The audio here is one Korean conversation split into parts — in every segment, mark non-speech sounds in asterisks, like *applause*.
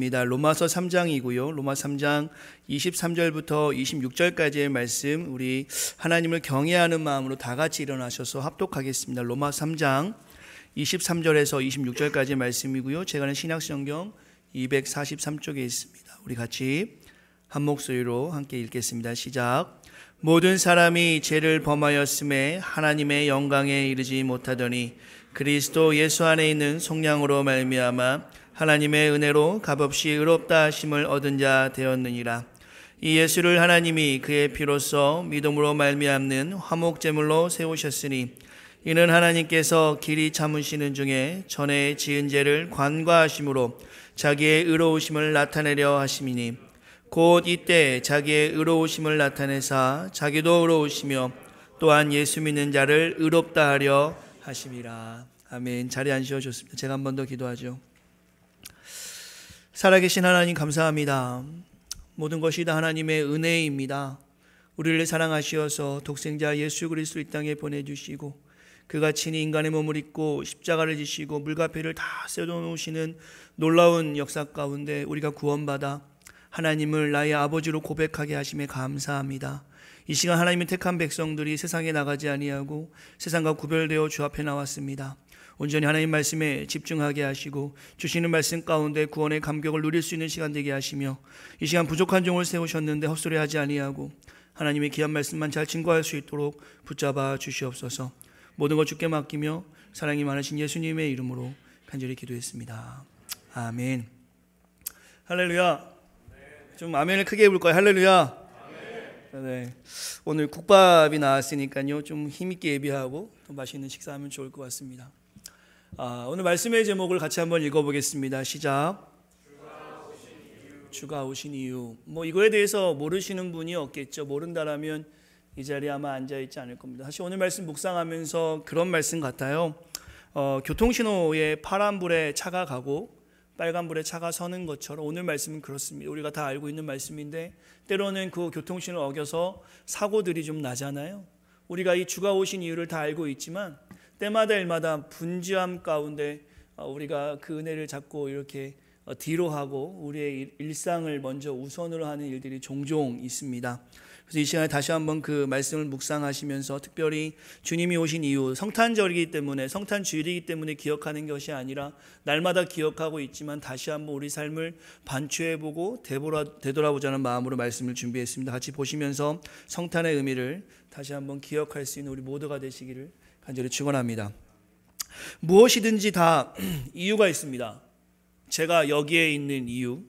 입니다. 로마서 3장이고요. 로마 3장 23절부터 26절까지의 말씀 우리 하나님을 경외하는 마음으로 다 같이 일어나셔서 합독하겠습니다. 로마 3장 23절에서 26절까지의 말씀이고요. 제가는 신약 성경 243쪽에 있습니다. 우리 같이 한 목소리로 함께 읽겠습니다. 시작. 모든 사람이 죄를 범하였음에 하나님의 영광에 이르지 못하더니 그리스도 예수 안에 있는 속량으로 말미암아 하나님의 은혜로 값없이 의롭다 하심을 얻은 자 되었느니라. 이 예수를 하나님이 그의 피로써 믿음으로 말미암는 화목 제물로 세우셨으니 이는 하나님께서 길이 참으시는 중에 전에 지은 죄를 관과하심으로 자기의 의로우심을 나타내려 하심이니 곧 이때 자기의 의로우심을 나타내사 자기도 의로우시며 또한 예수 믿는 자를 의롭다 하려 하심이라. 아멘. 자리 안 쉬어 좋습니다. 제가 한 번 더 기도하죠. 살아계신 하나님 감사합니다. 모든 것이 다 하나님의 은혜입니다. 우리를 사랑하시어서 독생자 예수 그리스도 이 땅에 보내주시고 그가 친히 인간의 몸을 입고 십자가를 지시고 물과 피를 다쏟놓으시는 놀라운 역사 가운데 우리가 구원받아 하나님을 나의 아버지로 고백하게 하심에 감사합니다. 이 시간 하나님의 택한 백성들이 세상에 나가지 아니하고 세상과 구별되어 주 앞에 나왔습니다. 온전히 하나님 말씀에 집중하게 하시고 주시는 말씀 가운데 구원의 감격을 누릴 수 있는 시간 되게 하시며 이 시간 부족한 종을 세우셨는데 헛소리하지 아니하고 하나님의 귀한 말씀만 잘 증거할 수 있도록 붙잡아 주시옵소서. 모든 것 주께 맡기며 사랑이 많으신 예수님의 이름으로 간절히 기도했습니다. 아멘. 할렐루야. 좀 아멘을 크게 해볼까요? 할렐루야. 네. 오늘 국밥이 나왔으니까요. 좀 힘있게 예비하고 또 맛있는 식사하면 좋을 것 같습니다. 아, 오늘 말씀의 제목을 같이 한번 읽어보겠습니다. 시작. 주가 오신, 주가 오신 이유. 뭐 이거에 대해서 모르시는 분이 없겠죠. 모른다라면 이 자리에 아마 앉아 있지 않을 겁니다. 사실 오늘 말씀 묵상하면서 그런 말씀 같아요. 어, 교통신호에 파란불에 차가 가고 빨간불에 차가 서는 것처럼 오늘 말씀은 그렇습니다. 우리가 다 알고 있는 말씀인데 때로는 그 교통신을 어겨서 사고들이 좀 나잖아요. 우리가 이 주가 오신 이유를 다 알고 있지만 때마다 일마다 분주함 가운데 어, 우리가 그 은혜를 잡고 이렇게 어, 뒤로 하고 우리의 일상을 먼저 우선으로 하는 일들이 종종 있습니다. 그래서 이 시간에 다시 한번 그 말씀을 묵상하시면서 특별히 주님이 오신 이후 성탄절이기 때문에 성탄 주일이기 때문에 기억하는 것이 아니라 날마다 기억하고 있지만 다시 한번 우리 삶을 반추해보고 되돌아, 보자는 마음으로 말씀을 준비했습니다. 같이 보시면서 성탄의 의미를 다시 한번 기억할 수 있는 우리 모두가 되시기를 간절히 축원합니다. 무엇이든지 다 *clears throat* 이유가 있습니다. 제가 여기에 있는 이유,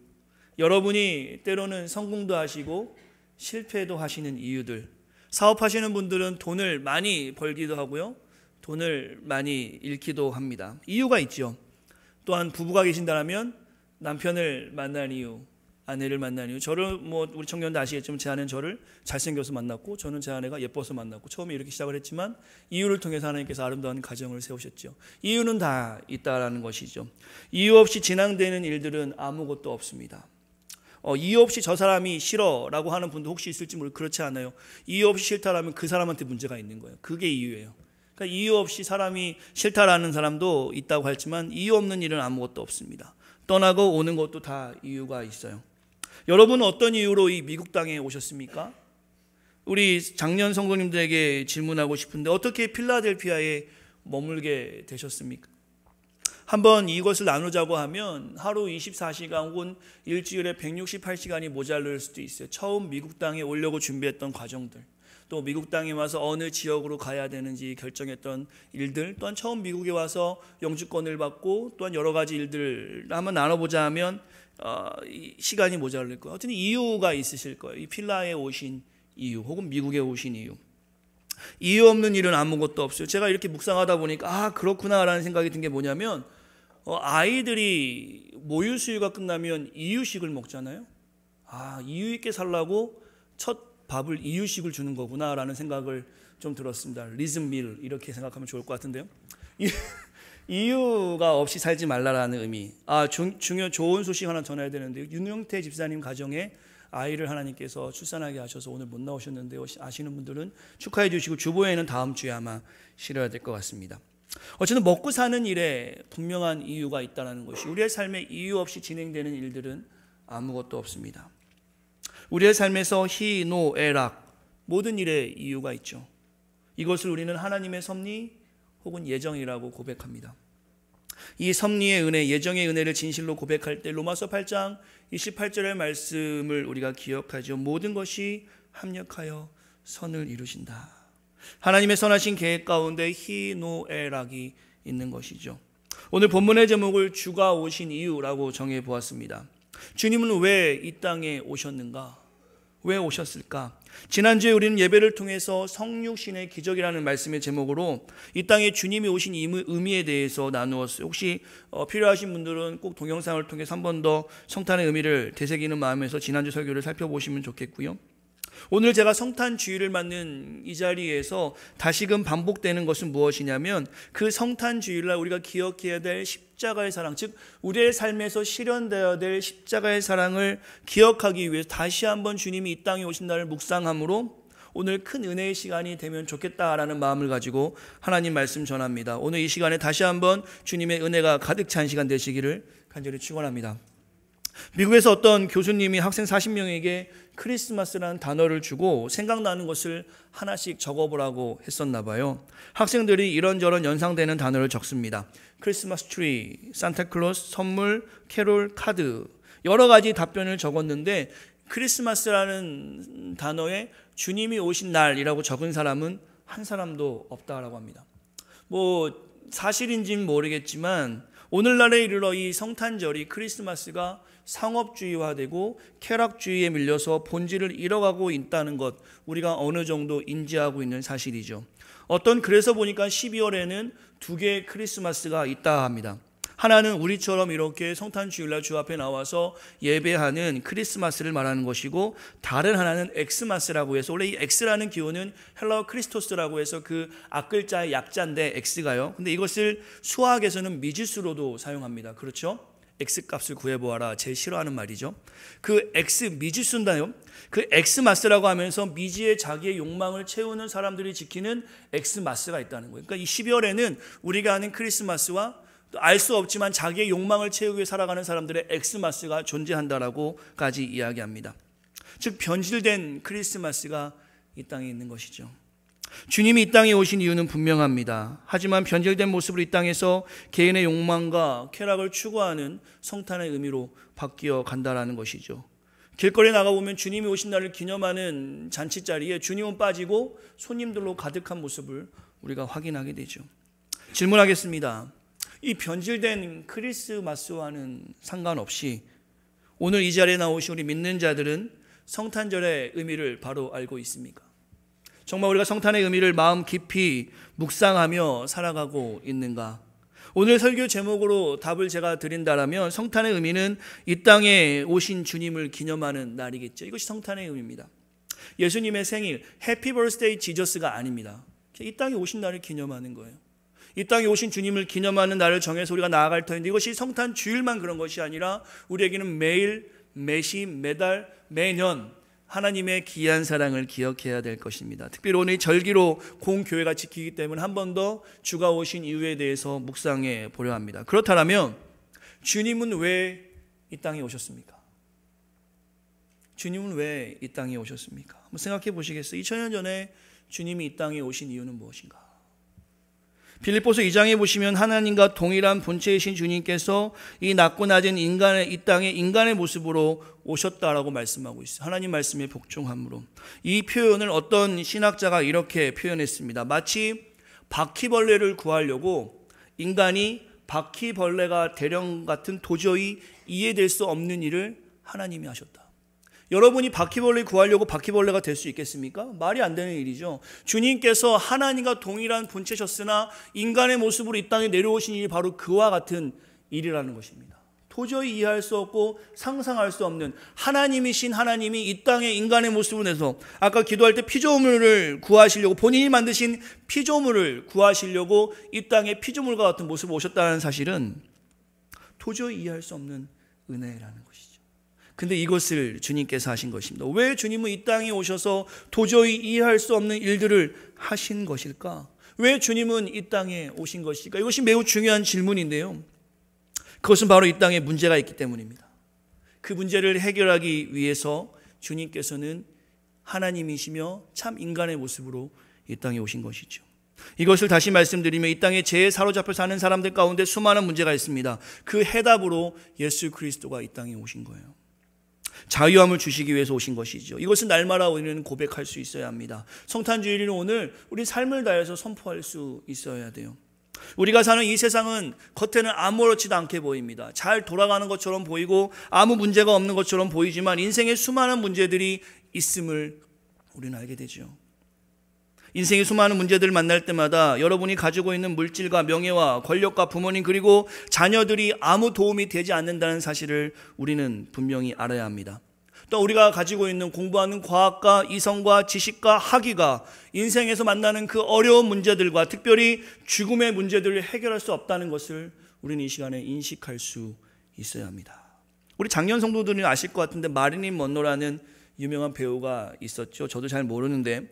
여러분이 때로는 성공도 하시고 실패도 하시는 이유들. 사업하시는 분들은 돈을 많이 벌기도 하고요. 돈을 많이 잃기도 합니다. 이유가 있죠. 또한 부부가 계신다면 남편을 만난 이유, 아내를 만나니유 저를 뭐 우리 청년도 아시겠지만 제 아내는 저를 잘생겨서 만났고 저는 제 아내가 예뻐서 만났고 처음에 이렇게 시작을 했지만 이유를 통해서 하나님께서 아름다운 가정을 세우셨죠. 이유는 다 있다라는 것이죠. 이유 없이 진행되는 일들은 아무것도 없습니다. 어, 이유 없이 저 사람이 싫어라고 하는 분도 혹시 있을지 모르 그렇지 않아요. 이유 없이 싫다라면 그 사람한테 문제가 있는 거예요. 그게 이유예요. 그러니까 이유 없이 사람이 싫다라는 사람도 있다고 하지만 이유 없는 일은 아무것도 없습니다. 떠나고 오는 것도 다 이유가 있어요. 여러분 어떤 이유로 이 미국 땅에 오셨습니까? 우리 작년 성도님들에게 질문하고 싶은데 어떻게 필라델피아에 머물게 되셨습니까? 한번 이것을 나누자고 하면 하루 24시간 혹은 일주일에 168시간이 모자랄 수도 있어요. 처음 미국 땅에 오려고 준비했던 과정들. 또 미국 땅에 와서 어느 지역으로 가야 되는지 결정했던 일들 또한 처음 미국에 와서 영주권을 받고 또한 여러 가지 일들 을 한번 나눠보자 하면 어, 이 시간이 모자랄 거예요. 어떤 이유가 있으실 거예요. 이 필라에 오신 이유, 혹은 미국에 오신 이유. 이유 없는 일은 아무것도 없어요. 제가 이렇게 묵상하다 보니까 아 그렇구나라는 생각이 든 게 뭐냐면 어, 아이들이 모유 수유가 끝나면 이유식을 먹잖아요. 아 이유 있게 살라고 첫 밥을 이유식을 주는 거구나라는 생각을 좀 들었습니다. 리즈밀 이렇게 생각하면 좋을 것 같은데요. 이유가 없이 살지 말라라는 의미. 아, 중, 요 좋은 소식 하나 전해야 되는데 윤영태 집사님 가정에 아이를 하나님께서 출산하게 하셔서 오늘 못 나오셨는데 아시는 분들은 축하해 주시고 주보에는 다음 주에 아마 실어야 될 것 같습니다. 어쨌든 먹고 사는 일에 분명한 이유가 있다는 것이 우리의 삶에 이유 없이 진행되는 일들은 아무것도 없습니다. 우리의 삶에서 희노애락 모든 일에 이유가 있죠. 이것을 우리는 하나님의 섭리 혹은 예정이라고 고백합니다. 이 섭리의 은혜, 예정의 은혜를 진실로 고백할 때 로마서 8장 28절의 말씀을 우리가 기억하죠. 모든 것이 합력하여 선을 이루신다. 하나님의 선하신 계획 가운데 희노애락이 있는 것이죠. 오늘 본문의 제목을 주가 오신 이유라고 정해 보았습니다. 주님은 왜 이 땅에 오셨는가? 왜 오셨을까? 지난주에 우리는 예배를 통해서 성육신의 기적이라는 말씀의 제목으로 이 땅에 주님이 오신 의미에 대해서 나누었어요. 혹시 어, 필요하신 분들은 꼭 동영상을 통해서 한 번 더 성탄의 의미를 되새기는 마음에서 지난주 설교를 살펴보시면 좋겠고요. 오늘 제가 성탄 주의를 맞는 이 자리에서 다시금 반복되는 것은 무엇이냐면 그 성탄 주의를 우리가 기억해야 될 십자가의 사랑, 즉 우리의 삶에서 실현되어야 될 십자가의 사랑을 기억하기 위해서 다시 한번 주님이 이 땅에 오신 날을 묵상함으로 오늘 큰 은혜의 시간이 되면 좋겠다라는 마음을 가지고 하나님 말씀 전합니다. 오늘 이 시간에 다시 한번 주님의 은혜가 가득 찬 시간 되시기를 간절히 축원합니다. 미국에서 어떤 교수님이 학생 40명에게 크리스마스라는 단어를 주고 생각나는 것을 하나씩 적어보라고 했었나 봐요. 학생들이 이런저런 연상되는 단어를 적습니다. 크리스마스 트리, 산타클로스, 선물, 캐롤, 카드 여러 가지 답변을 적었는데 크리스마스라는 단어에 주님이 오신 날이라고 적은 사람은 한 사람도 없다라고 합니다. 뭐 사실인지는 모르겠지만 오늘날에 이르러 이 성탄절이 크리스마스가 상업주의화되고 쾌락주의에 밀려서 본질을 잃어가고 있다는 것 우리가 어느 정도 인지하고 있는 사실이죠. 어떤 그래서 보니까 12월에는 두 개의 크리스마스가 있다 합니다. 하나는 우리처럼 이렇게 성탄 주일날 주 앞에 나와서 예배하는 크리스마스를 말하는 것이고 다른 하나는 엑스마스라고 해서 원래 이 엑스라는 기호는 헬라어 크리스토스라고 해서 그 앞글자의 약자인데 엑스가요. 근데 이것을 수학에서는 미지수로도 사용합니다. 그렇죠? x 값을 구해보아라. 제일 싫어하는 말이죠. 그 x 미지 쓴다요. 그 x 마스라고 하면서 미지의 자기의 욕망을 채우는 사람들이 지키는 x 마스가 있다는 거예요. 그러니까 이 12월에는 우리가 아는 크리스마스와 알 수 없지만 자기의 욕망을 채우기 위해 살아가는 사람들의 엑스마스가 존재한다라고까지 이야기합니다. 즉 변질된 크리스마스가 이 땅에 있는 것이죠. 주님이 이 땅에 오신 이유는 분명합니다. 하지만 변절된 모습으로 이 땅에서 개인의 욕망과 쾌락을 추구하는 성탄의 의미로 바뀌어 간다라는 것이죠. 길거리에 나가보면 주님이 오신 날을 기념하는 잔치 자리에 주님은 빠지고 손님들로 가득한 모습을 우리가 확인하게 되죠. 질문하겠습니다. 이 변질된 크리스마스와는 상관없이 오늘 이 자리에 나오신 우리 믿는 자들은 성탄절의 의미를 바로 알고 있습니까? 정말 우리가 성탄의 의미를 마음 깊이 묵상하며 살아가고 있는가? 오늘 설교 제목으로 답을 제가 드린다라면 성탄의 의미는 이 땅에 오신 주님을 기념하는 날이겠죠. 이것이 성탄의 의미입니다. 예수님의 생일, 해피 버스데이 지저스가 아닙니다. 이 땅에 오신 날을 기념하는 거예요. 이 땅에 오신 주님을 기념하는 날을 정해서 우리가 나아갈 터인데 이것이 성탄 주일만 그런 것이 아니라 우리에게는 매일, 매시, 매달, 매년 하나님의 귀한 사랑을 기억해야 될 것입니다. 특별히 오늘 절기로 공교회가 지키기 때문에 한 번 더 주가 오신 이유에 대해서 묵상해 보려 합니다. 그렇다면 주님은 왜 이 땅에 오셨습니까? 주님은 왜 이 땅에 오셨습니까? 한번 생각해 보시겠어요? 2000년 전에 주님이 이 땅에 오신 이유는 무엇인가? 빌립보서 2장에 보시면 하나님과 동일한 본체이신 주님께서 이 낮고 낮은 인간의 이 땅에 인간의 모습으로 오셨다라고 말씀하고 있어요. 하나님 말씀에 복종함으로 이 표현을 어떤 신학자가 이렇게 표현했습니다. 마치 바퀴벌레를 구하려고 인간이 바퀴벌레가 대령 같은 도저히 이해될 수 없는 일을 하나님이 하셨다. 여러분이 바퀴벌레 구하려고 바퀴벌레가 될 수 있겠습니까? 말이 안 되는 일이죠. 주님께서 하나님과 동일한 본체셨으나 인간의 모습으로 이 땅에 내려오신 일이 바로 그와 같은 일이라는 것입니다. 도저히 이해할 수 없고 상상할 수 없는 하나님이신 하나님이 이 땅에 인간의 모습을 내서 아까 기도할 때 피조물을 구하시려고 본인이 만드신 피조물을 구하시려고 이 땅에 피조물과 같은 모습을 오셨다는 사실은 도저히 이해할 수 없는 은혜라는 거예요. 근데 이것을 주님께서 하신 것입니다. 왜 주님은 이 땅에 오셔서 도저히 이해할 수 없는 일들을 하신 것일까? 왜 주님은 이 땅에 오신 것일까? 이것이 매우 중요한 질문인데요. 그것은 바로 이 땅에 문제가 있기 때문입니다. 그 문제를 해결하기 위해서 주님께서는 하나님이시며 참 인간의 모습으로 이 땅에 오신 것이죠. 이것을 다시 말씀드리면 이 땅에 죄에 사로잡혀 사는 사람들 가운데 수많은 문제가 있습니다. 그 해답으로 예수 그리스도가 이 땅에 오신 거예요. 자유함을 주시기 위해서 오신 것이죠. 이것은 날마다 우리는 고백할 수 있어야 합니다. 성탄주일은 오늘 우리 삶을 다해서 선포할 수 있어야 돼요. 우리가 사는 이 세상은 겉에는 아무렇지도 않게 보입니다. 잘 돌아가는 것처럼 보이고 아무 문제가 없는 것처럼 보이지만 인생의 수많은 문제들이 있음을 우리는 알게 되죠. 인생의 수많은 문제들을 만날 때마다 여러분이 가지고 있는 물질과 명예와 권력과 부모님 그리고 자녀들이 아무 도움이 되지 않는다는 사실을 우리는 분명히 알아야 합니다. 또 우리가 가지고 있는 공부하는 과학과 이성과 지식과 학위가 인생에서 만나는 그 어려운 문제들과 특별히 죽음의 문제들을 해결할 수 없다는 것을 우리는 이 시간에 인식할 수 있어야 합니다. 우리 작년 성도들은 아실 것 같은데 마리닌 먼로라는 유명한 배우가 있었죠. 저도 잘 모르는데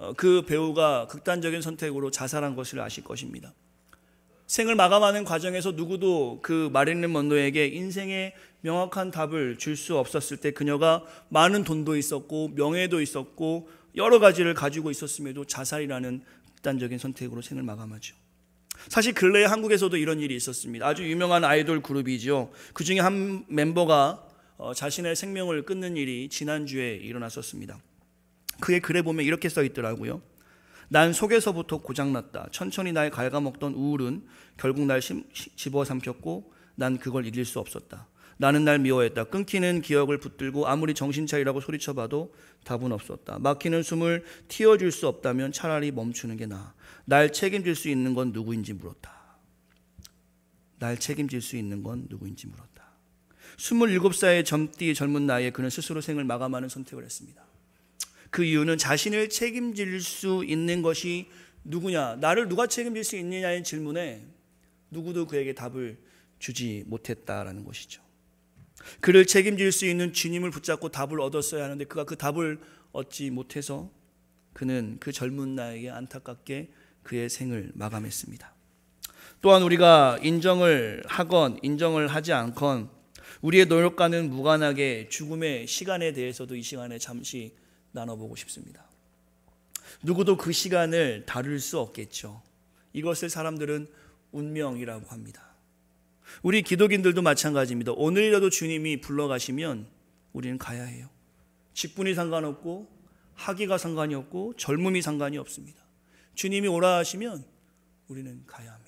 어, 그 배우가 극단적인 선택으로 자살한 것을 아실 것입니다. 생을 마감하는 과정에서 누구도 그 마릴린 먼로에게 인생의 명확한 답을 줄 수 없었을 때 그녀가 많은 돈도 있었고 명예도 있었고 여러 가지를 가지고 있었음에도 자살이라는 극단적인 선택으로 생을 마감하죠. 사실 근래에 한국에서도 이런 일이 있었습니다. 아주 유명한 아이돌 그룹이죠. 그 중에 한 멤버가 어, 자신의 생명을 끊는 일이 지난주에 일어났었습니다. 그의 글에 보면 이렇게 써 있더라고요. 난 속에서부터 고장났다. 천천히 날 갉아먹던 우울은 결국 날 집어삼켰고 난 그걸 이길 수 없었다. 나는 날 미워했다. 끊기는 기억을 붙들고 아무리 정신차이라고 소리쳐봐도 답은 없었다. 막히는 숨을 틔워줄 수 없다면 차라리 멈추는 게 나아. 날 책임질 수 있는 건 누구인지 물었다. 날 책임질 수 있는 건 누구인지 물었다. 27살의 젊띠 젊은 나이에 그는 스스로 생을 마감하는 선택을 했습니다. 그 이유는 자신을 책임질 수 있는 것이 누구냐, 나를 누가 책임질 수 있느냐의 질문에 누구도 그에게 답을 주지 못했다라는 것이죠. 그를 책임질 수 있는 주님을 붙잡고 답을 얻었어야 하는데 그가 그 답을 얻지 못해서 그는 그 젊은 나에게 안타깝게 그의 생을 마감했습니다. 또한 우리가 인정을 하건 인정을 하지 않건 우리의 노력과는 무관하게 죽음의 시간에 대해서도 이 시간에 잠시 나눠보고 싶습니다. 누구도 그 시간을 다룰 수 없겠죠. 이것을 사람들은 운명이라고 합니다. 우리 기독인들도 마찬가지입니다. 오늘이라도 주님이 불러가시면 우리는 가야 해요. 직분이 상관없고 학위가 상관이 없고 젊음이 상관이 없습니다. 주님이 오라 하시면 우리는 가야 합니다.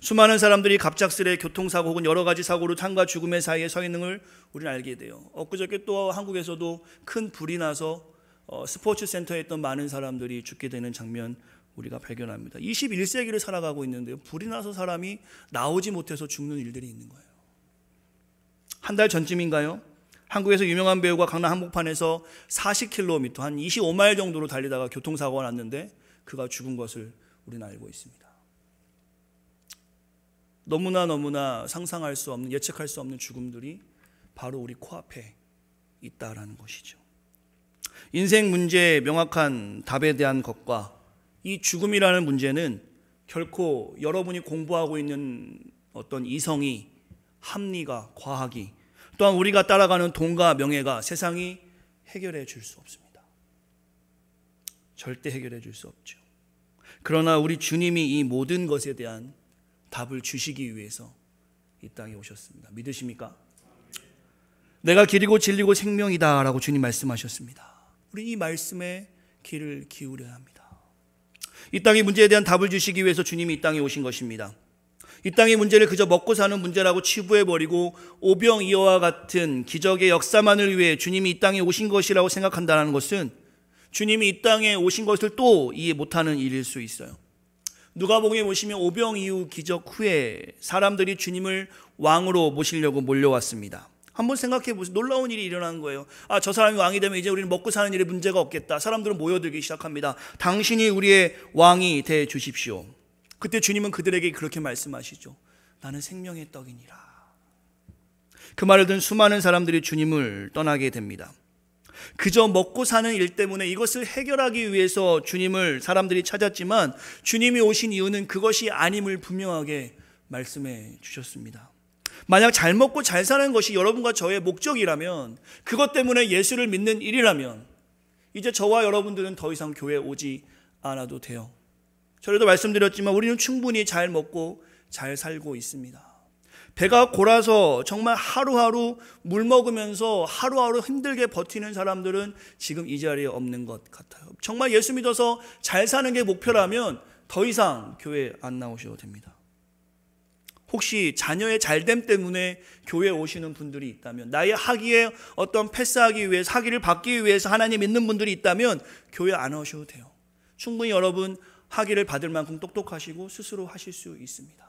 수많은 사람들이 갑작스레 교통사고 혹은 여러 가지 사고로 삶과 죽음의 사이에 서 있는 걸 우리는 알게 돼요. 엊그저께 또 한국에서도 큰 불이 나서 어, 스포츠 센터에 있던 많은 사람들이 죽게 되는 장면 우리가 발견합니다. 21세기를 살아가고 있는데요. 불이 나서 사람이 나오지 못해서 죽는 일들이 있는 거예요. 한 달 전쯤인가요? 한국에서 유명한 배우가 강남 한복판에서 40km, 한 25마일 정도로 달리다가 교통사고가 났는데 그가 죽은 것을 우리는 알고 있습니다. 너무나 너무나 상상할 수 없는 예측할 수 없는 죽음들이 바로 우리 코앞에 있다라는 것이죠. 인생 문제의 명확한 답에 대한 것과 이 죽음이라는 문제는 결코 여러분이 공부하고 있는 어떤 이성이 합리가 과학이 또한 우리가 따라가는 돈과 명예가 세상이 해결해 줄 수 없습니다. 절대 해결해 줄 수 없죠. 그러나 우리 주님이 이 모든 것에 대한 답을 주시기 위해서 이 땅에 오셨습니다. 믿으십니까? 내가 길이고 진리고 생명이다 라고 주님 말씀하셨습니다. 우리 이 말씀에 귀를 기울여야 합니다. 이 땅의 문제에 대한 답을 주시기 위해서 주님이 이 땅에 오신 것입니다. 이 땅의 문제를 그저 먹고 사는 문제라고 치부해버리고 오병이어와 같은 기적의 역사만을 위해 주님이 이 땅에 오신 것이라고 생각한다는 것은 주님이 이 땅에 오신 것을 또 이해 못하는 일일 수 있어요. 누가복음에 보시면 오병 이후 기적 후에 사람들이 주님을 왕으로 모시려고 몰려왔습니다. 한번 생각해 보세요. 놀라운 일이 일어난 거예요. 아, 저 사람이 왕이 되면 이제 우리는 먹고 사는 일에 문제가 없겠다. 사람들은 모여들기 시작합니다. 당신이 우리의 왕이 되 주십시오. 그때 주님은 그들에게 그렇게 말씀하시죠. 나는 생명의 떡이니라. 그 말을 듣 수많은 사람들이 주님을 떠나게 됩니다. 그저 먹고 사는 일 때문에 이것을 해결하기 위해서 주님을 사람들이 찾았지만 주님이 오신 이유는 그것이 아님을 분명하게 말씀해 주셨습니다. 만약 잘 먹고 잘 사는 것이 여러분과 저의 목적이라면 그것 때문에 예수를 믿는 일이라면 이제 저와 여러분들은 더 이상 교회 오지 않아도 돼요. 저래도 말씀드렸지만 우리는 충분히 잘 먹고 잘 살고 있습니다. 배가 골아서 정말 하루하루 물 먹으면서 하루하루 힘들게 버티는 사람들은 지금 이 자리에 없는 것 같아요. 정말 예수 믿어서 잘 사는 게 목표라면 더 이상 교회 안 나오셔도 됩니다. 혹시 자녀의 잘됨 때문에 교회 오시는 분들이 있다면 나의 학위에 어떤 패스하기 위해 학위를 받기 위해서 하나님 믿는 분들이 있다면 교회 안 오셔도 돼요. 충분히 여러분 학위를 받을 만큼 똑똑하시고 스스로 하실 수 있습니다.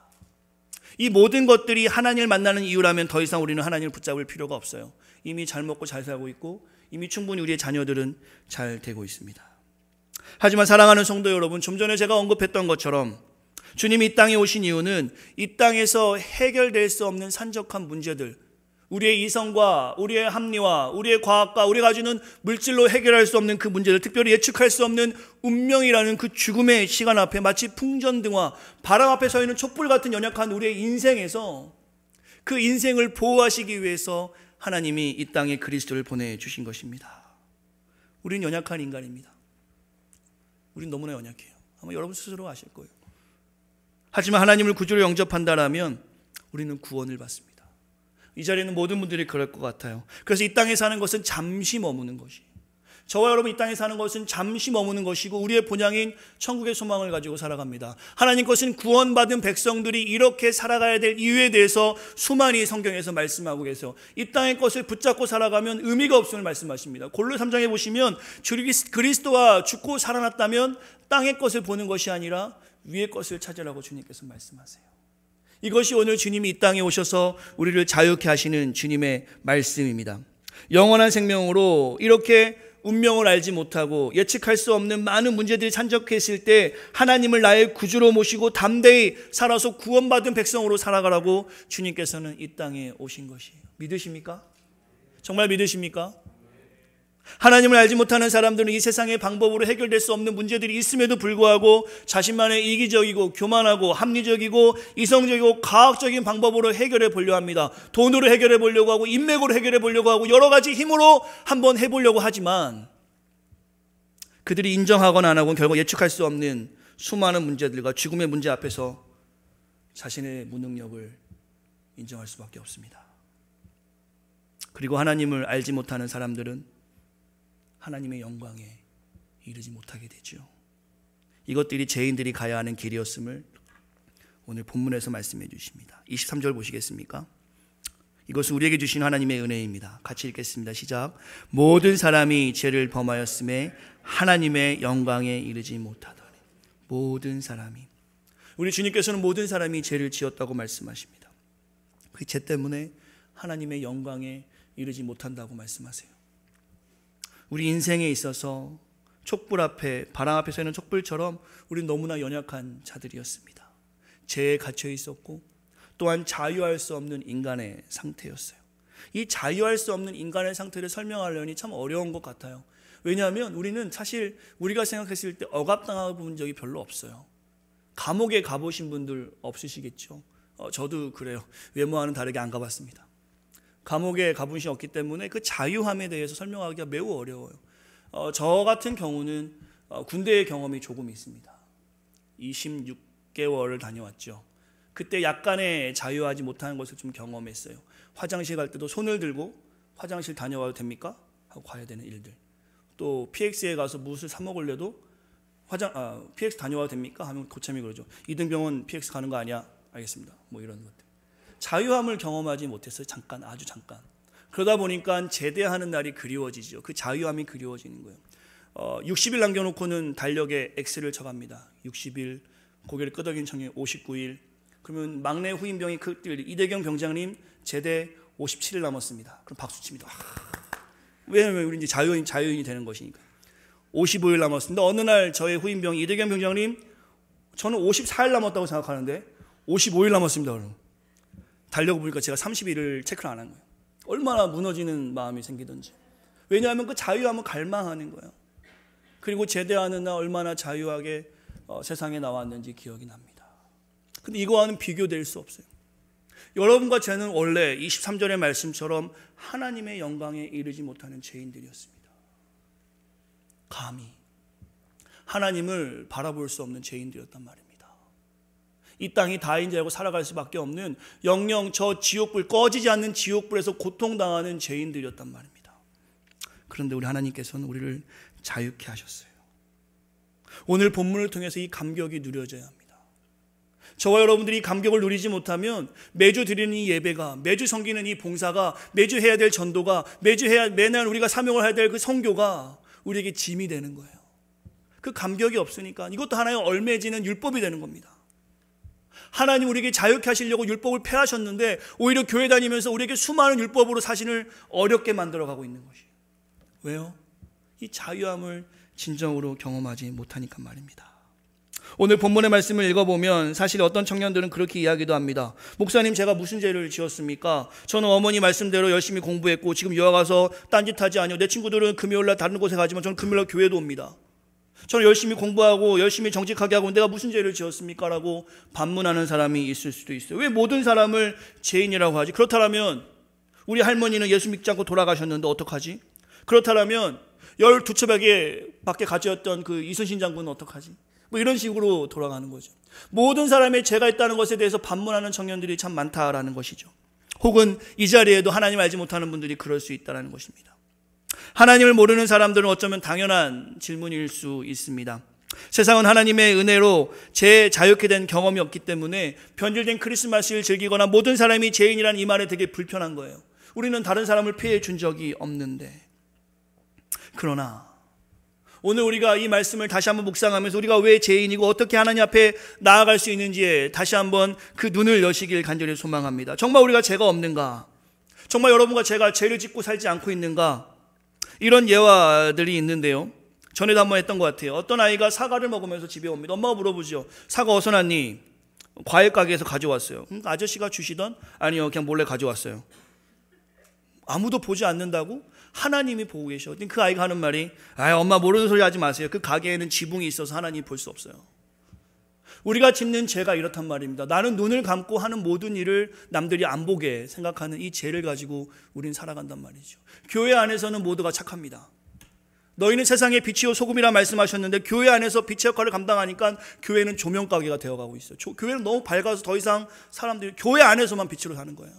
이 모든 것들이 하나님을 만나는 이유라면 더 이상 우리는 하나님을 붙잡을 필요가 없어요. 이미 잘 먹고 잘 살고 있고 이미 충분히 우리의 자녀들은 잘 되고 있습니다. 하지만 사랑하는 성도 여러분, 좀 전에 제가 언급했던 것처럼 주님이 이 땅에 오신 이유는 이 땅에서 해결될 수 없는 산적한 문제들, 우리의 이성과 우리의 합리와 우리의 과학과 우리가 가지는 물질로 해결할 수 없는 그 문제를 특별히 예측할 수 없는 운명이라는 그 죽음의 시간 앞에 마치 풍전등화 바람 앞에 서 있는 촛불 같은 연약한 우리의 인생에서 그 인생을 보호하시기 위해서 하나님이 이 땅에 그리스도를 보내주신 것입니다. 우린 연약한 인간입니다. 우린 너무나 연약해요. 아마 여러분 스스로 아실 거예요. 하지만 하나님을 구주로 영접한다라면 우리는 구원을 받습니다. 이자리는 모든 분들이 그럴 것 같아요. 그래서 이 땅에 사는 것은 잠시 머무는 것이 저와 여러분 이 땅에 사는 것은 잠시 머무는 것이고 우리의 본향인 천국의 소망을 가지고 살아갑니다. 하나님 것은 구원받은 백성들이 이렇게 살아가야 될 이유에 대해서 수많이 성경에서 말씀하고 계세요. 이 땅의 것을 붙잡고 살아가면 의미가 없음을 말씀하십니다. 골로 3장에 보시면 그리스도와 죽고 살아났다면 땅의 것을 보는 것이 아니라 위의 것을 찾으라고 주님께서 말씀하세요. 이것이 오늘 주님이 이 땅에 오셔서 우리를 자유케 하시는 주님의 말씀입니다. 영원한 생명으로 이렇게 운명을 알지 못하고 예측할 수 없는 많은 문제들이 산적했을 때 하나님을 나의 구주로 모시고 담대히 살아서 구원받은 백성으로 살아가라고 주님께서는 이 땅에 오신 것이에요. 믿으십니까? 정말 믿으십니까? 하나님을 알지 못하는 사람들은 이 세상의 방법으로 해결될 수 없는 문제들이 있음에도 불구하고 자신만의 이기적이고 교만하고 합리적이고 이성적이고 과학적인 방법으로 해결해 보려 합니다. 돈으로 해결해 보려고 하고 인맥으로 해결해 보려고 하고 여러 가지 힘으로 한번 해보려고 하지만 그들이 인정하거나 안 하고는 결국 예측할 수 없는 수많은 문제들과 죽음의 문제 앞에서 자신의 무능력을 인정할 수밖에 없습니다. 그리고 하나님을 알지 못하는 사람들은 하나님의 영광에 이르지 못하게 되죠. 이것들이 죄인들이 가야 하는 길이었음을 오늘 본문에서 말씀해 주십니다. 23절 보시겠습니까? 이것은 우리에게 주신 하나님의 은혜입니다. 같이 읽겠습니다. 시작. 모든 사람이 죄를 범하였음에 하나님의 영광에 이르지 못하더니 모든 사람이 우리 주님께서는 모든 사람이 죄를 지었다고 말씀하십니다. 그 죄 때문에 하나님의 영광에 이르지 못한다고 말씀하세요. 우리 인생에 있어서 촛불 앞에 바람 앞에 서는 촛불처럼 우리는 너무나 연약한 자들이었습니다. 죄에 갇혀 있었고 또한 자유할 수 없는 인간의 상태였어요. 이 자유할 수 없는 인간의 상태를 설명하려니 참 어려운 것 같아요. 왜냐하면 우리는 사실 우리가 생각했을 때억압당하고본 적이 별로 없어요. 감옥에 가보신 분들 없으시겠죠? 어, 저도 그래요. 외모와는 다르게 안 가봤습니다. 감옥에 가본 시이 없기 때문에 그 자유함에 대해서 설명하기가 매우 어려워요. 어, 저 같은 경우는 어, 군대의 경험이 조금 있습니다. 26개월 다녀왔죠. 그때 약간의 자유하지 못하는 것을 좀 경험했어요. 화장실 갈 때도 손을 들고 화장실 다녀와도 됩니까? 하고 가야 되는 일들. 또 PX에 가서 무엇을 사 먹을래도 화장 아, PX 다녀와도 됩니까? 하면 고참이 그러죠. 이등병은 PX 가는 거 아니야? 알겠습니다. 뭐 이런 것들. 자유함을 경험하지 못했어요. 잠깐, 아주 잠깐. 그러다 보니까 제대하는 날이 그리워지죠. 그 자유함이 그리워지는 거예요. 어, 60일 남겨놓고는 달력에 X를 쳐갑니다. 60일, 고개를 끄덕인 청년 59일. 그러면 막내 후임병이 그들 이대경 병장님 제대 57일 남았습니다. 그럼 박수 칩니다. 왜냐면 우리 이제 자유인 자유인이 되는 것이니까. 55일 남았습니다. 어느 날 저의 후임병 이대경 병장님 저는 54일 남았다고 생각하는데 55일 남았습니다. 그럼. 달려고 보니까 제가 30일을 체크를 안 한 거예요. 얼마나 무너지는 마음이 생기든지. 왜냐하면 그 자유함을 갈망하는 거예요. 그리고 제대하는 날 얼마나 자유하게 어, 세상에 나왔는지 기억이 납니다. 근데 이거와는 비교될 수 없어요. 여러분과 저는 원래 23절의 말씀처럼 하나님의 영광에 이르지 못하는 죄인들이었습니다. 감히 하나님을 바라볼 수 없는 죄인들이었단 말이에요. 이 땅이 다인 자고 라 살아갈 수밖에 없는 영영 저 지옥불 꺼지지 않는 지옥불에서 고통당하는 죄인들이었단 말입니다. 그런데 우리 하나님께서는 우리를 자유케 하셨어요. 오늘 본문을 통해서 이 감격이 누려져야 합니다. 저와 여러분들이 이 감격을 누리지 못하면 매주 드리는 이 예배가 매주 섬기는 이 봉사가 매주 해야 될 전도가 매주 해야 매날 우리가 사명을 해야 될 그 성교가 우리에게 짐이 되는 거예요. 그 감격이 없으니까 이것도 하나의 얼매지는 율법이 되는 겁니다. 하나님 우리에게 자유케 하시려고 율법을 폐하셨는데 오히려 교회 다니면서 우리에게 수많은 율법으로 사신을 어렵게 만들어 가고 있는 것이에요. 왜요? 이 자유함을 진정으로 경험하지 못하니까 말입니다. 오늘 본문의 말씀을 읽어보면 사실 어떤 청년들은 그렇게 이야기도 합니다. 목사님 제가 무슨 죄를 지었습니까? 저는 어머니 말씀대로 열심히 공부했고 지금 여와 가서 딴짓하지 않요. 내 친구들은 금요일날 다른 곳에 가지만 저는 금요일날 교회도 옵니다. 저는 열심히 공부하고 열심히 정직하게 하고 내가 무슨 죄를 지었습니까? 라고 반문하는 사람이 있을 수도 있어요. 왜 모든 사람을 죄인이라고 하지? 그렇다면 우리 할머니는 예수 믿지 않고 돌아가셨는데 어떡하지? 그렇다면 1 2밖에 밖에 가져왔던 그 이순신 장군은 어떡하지? 뭐 이런 식으로 돌아가는 거죠. 모든 사람의 죄가 있다는 것에 대해서 반문하는 청년들이 참 많다라는 것이죠. 혹은 이 자리에도 하나님 알지 못하는 분들이 그럴 수 있다라는 것입니다. 하나님을 모르는 사람들은 어쩌면 당연한 질문일 수 있습니다. 세상은 하나님의 은혜로 제 자유케 된 경험이 없기 때문에 변질된 크리스마스를 즐기거나 모든 사람이 죄인이란 이 말에 되게 불편한 거예요. 우리는 다른 사람을 피해 준 적이 없는데. 그러나 오늘 우리가 이 말씀을 다시 한번 묵상하면서 우리가 왜 죄인이고 어떻게 하나님 앞에 나아갈 수 있는지에 다시 한번 그 눈을 여시길 간절히 소망합니다. 정말 우리가 죄가 없는가? 정말 여러분과 제가 죄를 짓고 살지 않고 있는가? 이런 예화들이 있는데요. 전에도 한 번 했던 것 같아요. 어떤 아이가 사과를 먹으면서 집에 옵니다. 엄마가 물어보죠. 사과 어디서 났니? 과일 가게에서 가져왔어요. 음, 아저씨가 주시던? 아니요, 그냥 몰래 가져왔어요. 아무도 보지 않는다고? 하나님이 보고 계셔. 그 아이가 하는 말이, 아, 엄마 모르는 소리 하지 마세요. 그 가게에는 지붕이 있어서 하나님 볼수 없어요. 우리가 짓는 죄가 이렇단 말입니다. 나는 눈을 감고 하는 모든 일을 남들이 안 보게 생각하는 이 죄를 가지고 우린 살아간단 말이죠. 교회 안에서는 모두가 착합니다. 너희는 세상의 빛이요 소금이라 말씀하셨는데 교회 안에서 빛의 역할을 감당하니까 교회는 조명가게가 되어가고 있어요. 교회는 너무 밝아서 더 이상 사람들이 교회 안에서만 빛으로 사는 거예요.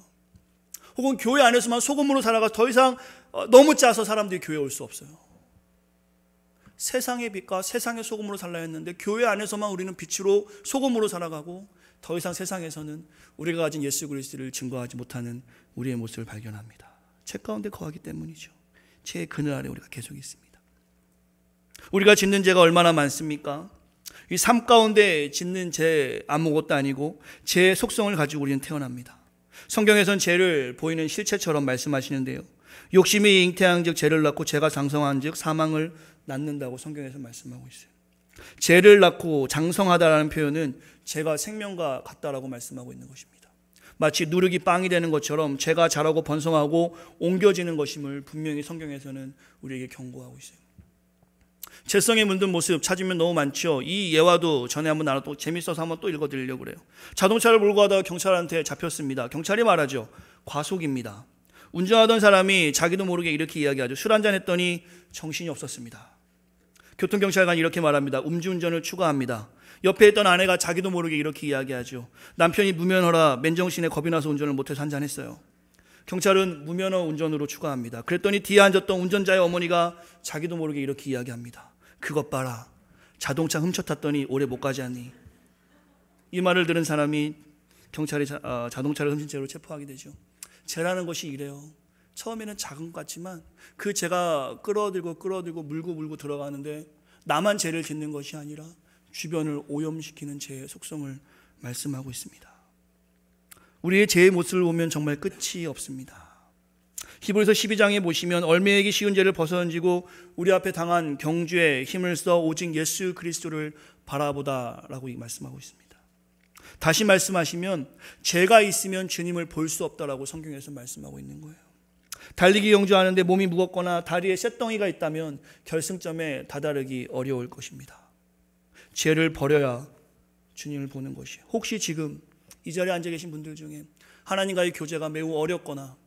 혹은 교회 안에서만 소금으로 살아가서 더 이상 어, 너무 짜서 사람들이 교회에 올 수 없어요. 세상의 빛과 세상의 소금으로 살라 했는데 교회 안에서만 우리는 빛으로 소금으로 살아가고 더 이상 세상에서는 우리가 가진 예수 그리스도를 증거하지 못하는 우리의 모습을 발견합니다. 죄 가운데 거하기 때문이죠. 죄의 그늘 아래 우리가 계속 있습니다. 우리가 짓는 죄가 얼마나 많습니까? 이 삶 가운데 짓는 죄 아무것도 아니고 죄의 속성을 가지고 우리는 태어납니다. 성경에선 죄를 보이는 실체처럼 말씀하시는데요. 욕심이 잉태한 즉 죄를 낳고 죄가 장성한 즉 사망을 낳는다고 성경에서 말씀하고 있어요. 죄를 낳고 장성하다라는 표현은 죄가 생명과 같다라고 말씀하고 있는 것입니다. 마치 누룩이 빵이 되는 것처럼 죄가 자라고 번성하고 옮겨지는 것임을 분명히 성경에서는 우리에게 경고하고 있어요. 죄성에 물든 모습 찾으면 너무 많죠. 이 예화도 전에 한번 나눴고 재밌어서 한번 또 읽어드리려고 그래요. 자동차를 몰고 가다가 경찰한테 잡혔습니다. 경찰이 말하죠. 과속입니다. 운전하던 사람이 자기도 모르게 이렇게 이야기하죠. 술 한잔 했더니 정신이 없었습니다. 교통경찰관이 이렇게 말합니다. 음주운전을 추가합니다. 옆에 있던 아내가 자기도 모르게 이렇게 이야기하죠. 남편이 무면허라 맨정신에 겁이 나서 운전을 못해서 한잔했어요. 경찰은 무면허 운전으로 추가합니다. 그랬더니 뒤에 앉았던 운전자의 어머니가 자기도 모르게 이렇게 이야기합니다. 그것 봐라. 자동차 훔쳐 탔더니 오래 못 가지 않니? 이 말을 들은 사람이 경찰이 자, 어, 자동차를 훔친 채로 체포하게 되죠. 죄라는 것이 이래요. 처음에는 작은 것 같지만 그 제가 끌어들고 끌어들고 물고 물고 들어가는데 나만 죄를 짓는 것이 아니라 주변을 오염시키는 죄의 속성을 말씀하고 있습니다. 우리의 죄의 모습을 보면 정말 끝이 없습니다. 히브리서 12장에 보시면 얼매에게 쉬운 죄를 벗어던지고 우리 앞에 당한 경주에 힘을 써 오직 예수 그리스도를 바라보다라고 말씀하고 있습니다. 다시 말씀하시면 죄가 있으면 주님을 볼 수 없다라고 성경에서 말씀하고 있는 거예요. 달리기 경주하는데 몸이 무겁거나 다리에 쇳덩이가 있다면 결승점에 다다르기 어려울 것입니다. 죄를 버려야 주님을 보는 것이. 혹시 지금 이 자리에 앉아 계신 분들 중에 하나님과의 교제가 매우 어렵거나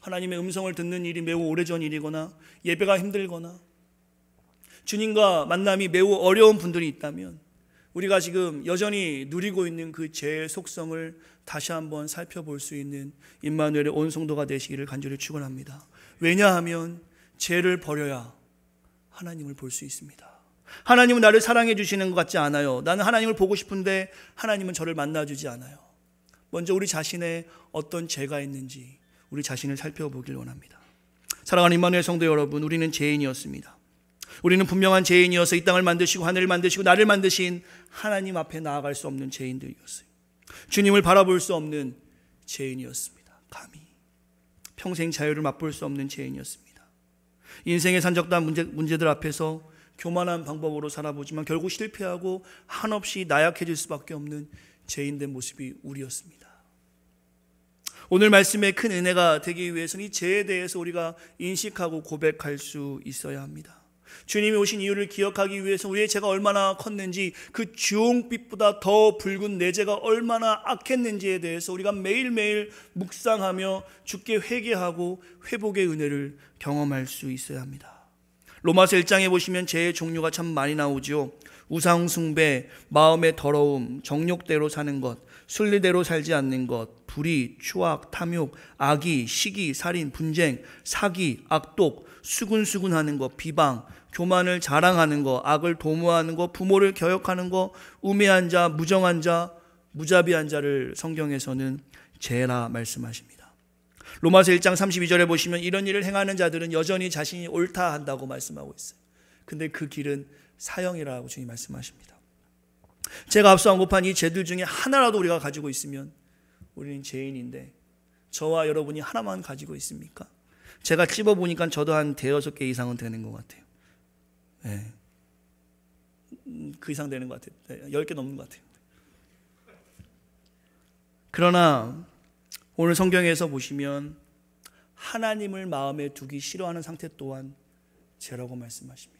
하나님의 음성을 듣는 일이 매우 오래전 일이거나 예배가 힘들거나 주님과 만남이 매우 어려운 분들이 있다면 우리가 지금 여전히 누리고 있는 그 죄의 속성을 다시 한번 살펴볼 수 있는 임마누엘의 온성도가 되시기를 간절히 축원합니다. 왜냐하면 죄를 버려야 하나님을 볼 수 있습니다. 하나님은 나를 사랑해 주시는 것 같지 않아요. 나는 하나님을 보고 싶은데 하나님은 저를 만나 주지 않아요. 먼저 우리 자신의 어떤 죄가 있는지 우리 자신을 살펴보길 원합니다. 사랑하는 임마누엘 성도 여러분, 우리는 죄인이었습니다. 우리는 분명한 죄인이어서 이 땅을 만드시고 하늘을 만드시고 나를 만드신 하나님 앞에 나아갈 수 없는 죄인들이었어요. 주님을 바라볼 수 없는 죄인이었습니다. 감히 평생 자유를 맛볼 수 없는 죄인이었습니다. 인생의 산적단 문제, 문제들 앞에서 교만한 방법으로 살아보지만 결국 실패하고 한없이 나약해질 수밖에 없는 죄인된 모습이 우리였습니다. 오늘 말씀에큰 은혜가 되기 위해서는 이 죄에 대해서 우리가 인식하고 고백할 수 있어야 합니다. 주님이 오신 이유를 기억하기 위해서 우리의 죄가 얼마나 컸는지 그 주홍빛보다 더 붉은 내 죄가 얼마나 악했는지에 대해서 우리가 매일매일 묵상하며 죽게 회개하고 회복의 은혜를 경험할 수 있어야 합니다. 로마서 1장에 보시면 죄의 종류가 참 많이 나오죠 우상숭배, 마음의 더러움, 정욕대로 사는 것, 순리대로 살지 않는 것, 불의, 추악, 탐욕, 악의, 시기, 살인, 분쟁, 사기, 악독, 수군수군하는 것, 비방, 교만을 자랑하는 것, 악을 도모하는 것, 부모를 겨역하는 것, 우매한 자, 무정한 자, 무자비한 자를 성경에서는 죄라 말씀하십니다. 로마서 1장 32절에 보시면 이런 일을 행하는 자들은 여전히 자신이 옳다 한다고 말씀하고 있어요. 근데 그 길은 사형이라고 주님 말씀하십니다. 제가 앞서 언급한 이 죄들 중에 하나라도 우리가 가지고 있으면 우리는 죄인인데 저와 여러분이 하나만 가지고 있습니까? 제가 찝어보니까 저도 한 대여섯 개 이상은 되는 것 같아요. 네. 그 이상 되는 것 같아요. 네, 개 넘는 것 같아요. 그러나 오늘 성경에서 보시면 하나님을 마음에 두기 싫어하는 상태 또한 죄라고 말씀하십니다.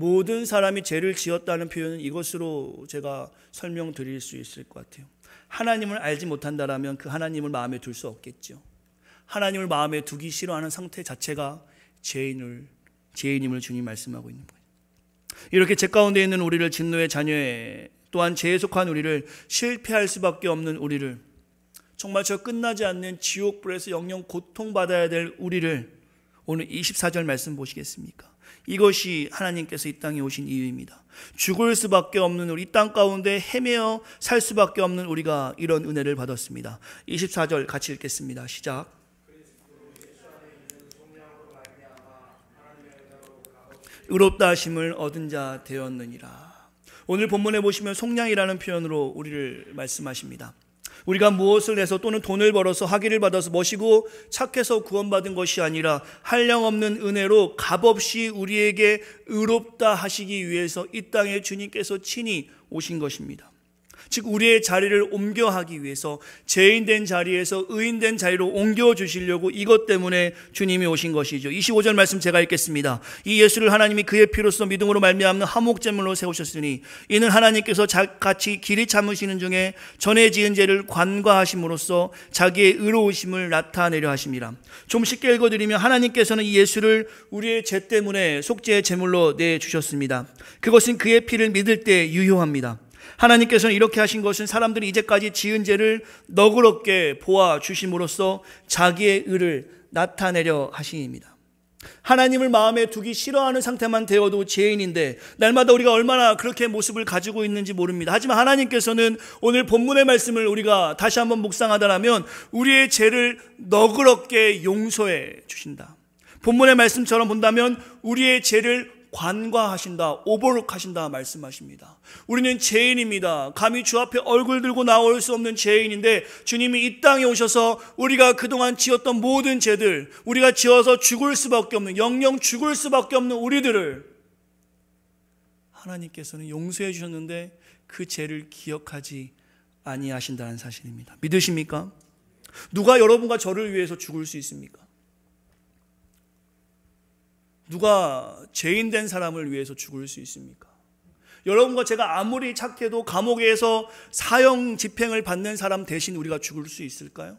모든 사람이 죄를 지었다는 표현은 이것으로 제가 설명드릴 수 있을 것 같아요. 하나님을 알지 못한다라면 그 하나님을 마음에 둘 수 없겠죠. 하나님을 마음에 두기 싫어하는 상태 자체가 죄인을 죄인임을 주님 말씀하고 있는 거예요. 이렇게 죄 가운데 있는 우리를 진노의 자녀에 또한 죄에 속한 우리를 실패할 수밖에 없는 우리를 정말 저 끝나지 않는 지옥불에서 영영 고통받아야 될 우리를 오늘 24절 말씀 보시겠습니까? 이것이 하나님께서 이 땅에 오신 이유입니다. 죽을 수밖에 없는 우리 땅 가운데 헤매어 살 수밖에 없는 우리가 이런 은혜를 받았습니다. 24절 같이 읽겠습니다. 시작. 의롭다 하심을 얻은 자 되었느니라. 오늘 본문에 보시면 속량이라는 표현으로 우리를 말씀하십니다. 우리가 무엇을 내서 또는 돈을 벌어서 학위를 받아서 모시고 착해서 구원받은 것이 아니라 한량없는 은혜로 값없이 우리에게 의롭다 하시기 위해서 이 땅에 주님께서 친히 오신 것입니다. 즉 우리의 자리를 옮겨 하기 위해서 죄인된 자리에서 의인된 자리로 옮겨 주시려고 이것 때문에 주님이 오신 것이죠. 25절 말씀 제가 읽겠습니다. 이 예수를 하나님이 그의 피로써 믿음으로 말미암는 화목제물로 세우셨으니 이는 하나님께서 같이 길이 참으시는 중에 전에 지은 죄를 관과하심으로써 자기의 의로우심을 나타내려 하심이다좀 쉽게 읽어드리면 하나님께서는 이 예수를 우리의 죄 때문에 속죄의 제물로 내 주셨습니다. 그것은 그의 피를 믿을 때 유효합니다. 하나님께서는 이렇게 하신 것은 사람들이 이제까지 지은 죄를 너그럽게 보아 주심으로써 자기의 의를 나타내려 하심입니다. 하나님을 마음에 두기 싫어하는 상태만 되어도 죄인인데 날마다 우리가 얼마나 그렇게 모습을 가지고 있는지 모릅니다. 하지만 하나님께서는 오늘 본문의 말씀을 우리가 다시 한번 묵상하다라면 우리의 죄를 너그럽게 용서해 주신다. 본문의 말씀처럼 본다면 우리의 죄를 관과하신다, 오버룩하신다 말씀하십니다. 우리는 죄인입니다. 감히 주 앞에 얼굴 들고 나올 수 없는 죄인인데 주님이 이 땅에 오셔서 우리가 그동안 지었던 모든 죄들, 우리가 지어서 죽을 수밖에 없는, 영영 죽을 수밖에 없는 우리들을 하나님께서는 용서해 주셨는데 그 죄를 기억하지 아니하신다는 사실입니다. 믿으십니까? 누가 여러분과 저를 위해서 죽을 수 있습니까? 누가 죄인된 사람을 위해서 죽을 수 있습니까? 여러분과 제가 아무리 착해도 감옥에서 사형 집행을 받는 사람 대신 우리가 죽을 수 있을까요?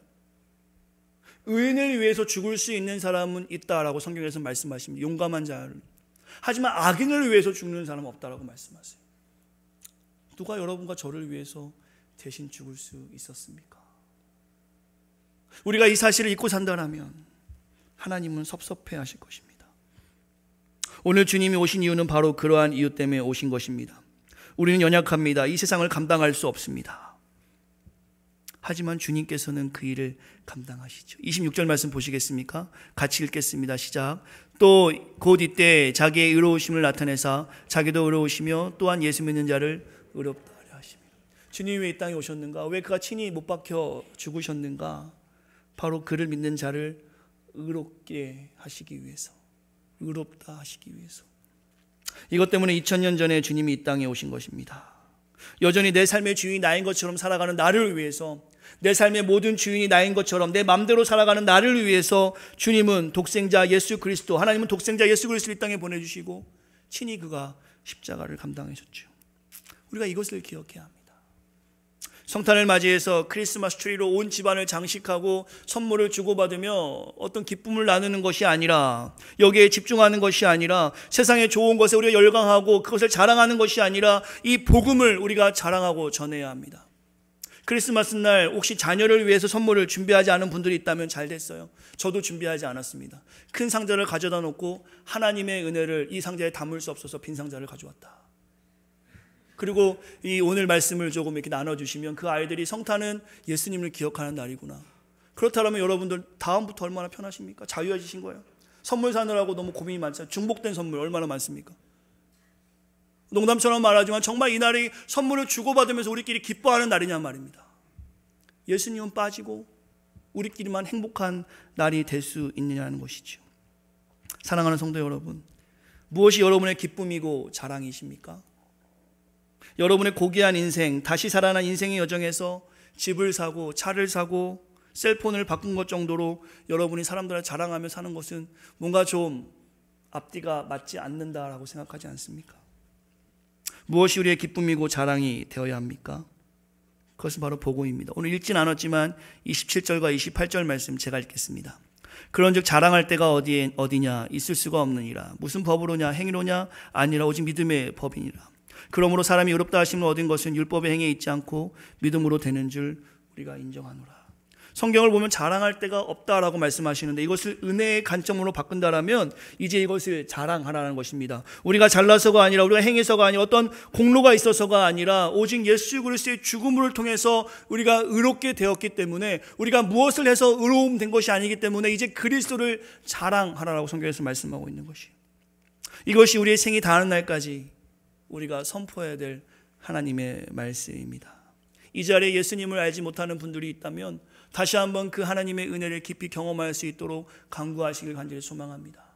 의인을 위해서 죽을 수 있는 사람은 있다라고 성경에서 말씀하십니다. 용감한 자를. 하지만 악인을 위해서 죽는 사람은 없다라고 말씀하세요. 누가 여러분과 저를 위해서 대신 죽을 수 있었습니까? 우리가 이 사실을 잊고 산다라면 하나님은 섭섭해 하실 것입니다. 오늘 주님이 오신 이유는 바로 그러한 이유 때문에 오신 것입니다. 우리는 연약합니다. 이 세상을 감당할 수 없습니다. 하지만 주님께서는 그 일을 감당하시죠. 26절 말씀 보시겠습니까? 같이 읽겠습니다. 시작. 또 곧 이때 자기의 의로우심을 나타내사 자기도 의로우시며 또한 예수 믿는 자를 의롭다 하려 하십니다. 주님이 왜 이 땅에 오셨는가? 왜 그가 친히 못 박혀 죽으셨는가? 바로 그를 믿는 자를 의롭게 하시기 위해서. 의롭다 하시기 위해서. 이것 때문에 2000년 전에 주님이 이 땅에 오신 것입니다. 여전히 내 삶의 주인이 나인 것처럼 살아가는 나를 위해서 내 삶의 모든 주인이 나인 것처럼 내 마음대로 살아가는 나를 위해서 주님은 독생자 예수 그리스도 하나님은 독생자 예수 그리스도 이 땅에 보내주시고 친히 그가 십자가를 감당하셨죠. 우리가 이것을 기억해야 합니다. 성탄을 맞이해서 크리스마스 트리로 온 집안을 장식하고 선물을 주고받으며 어떤 기쁨을 나누는 것이 아니라 여기에 집중하는 것이 아니라 세상의 좋은 것에 우리가 열광하고 그것을 자랑하는 것이 아니라 이 복음을 우리가 자랑하고 전해야 합니다. 크리스마스 날 혹시 자녀를 위해서 선물을 준비하지 않은 분들이 있다면 잘 됐어요. 저도 준비하지 않았습니다. 큰 상자를 가져다 놓고 하나님의 은혜를 이 상자에 담을 수 없어서 빈 상자를 가져왔다. 그리고 이 오늘 말씀을 조금 이렇게 나눠주시면 그 아이들이 성탄은 예수님을 기억하는 날이구나. 그렇다면 여러분들 다음부터 얼마나 편하십니까? 자유해지신 거예요. 선물 사느라고 너무 고민이 많잖아요. 중복된 선물 얼마나 많습니까? 농담처럼 말하지만 정말 이 날이 선물을 주고받으면서 우리끼리 기뻐하는 날이냐 말입니다. 예수님은 빠지고 우리끼리만 행복한 날이 될 수 있느냐는 것이죠. 사랑하는 성도 여러분, 무엇이 여러분의 기쁨이고 자랑이십니까? 여러분의 고귀한 인생, 다시 살아난 인생의 여정에서 집을 사고 차를 사고 셀폰을 바꾼 것 정도로 여러분이 사람들을 자랑하며 사는 것은 뭔가 좀 앞뒤가 맞지 않는다라고 생각하지 않습니까? 무엇이 우리의 기쁨이고 자랑이 되어야 합니까? 그것은 바로 복음입니다. 오늘 읽진 않았지만 27절과 28절 말씀 제가 읽겠습니다. 그런즉 자랑할 때가 어디 어디냐 있을 수가 없느니라 무슨 법으로냐 행위로냐 아니라 오직 믿음의 법이니라 그러므로 사람이 의롭다 하심을 얻은 것은 율법의 행위에 있지 않고 믿음으로 되는 줄 우리가 인정하노라. 성경을 보면 자랑할 데가 없다라고 말씀하시는데 이것을 은혜의 관점으로 바꾼다라면 이제 이것을 자랑하라는 것입니다. 우리가 잘나서가 아니라 우리가 행해서가 아니라 어떤 공로가 있어서가 아니라 오직 예수 그리스도의 죽음을 통해서 우리가 의롭게 되었기 때문에 우리가 무엇을 해서 의로움 된 것이 아니기 때문에 이제 그리스도를 자랑하라라고 성경에서 말씀하고 있는 것이에요. 이것이 우리의 생이 다하는 날까지 우리가 선포해야 될 하나님의 말씀입니다. 이 자리에 예수님을 알지 못하는 분들이 있다면 다시 한번 그 하나님의 은혜를 깊이 경험할 수 있도록 강구하시길 간절히 소망합니다.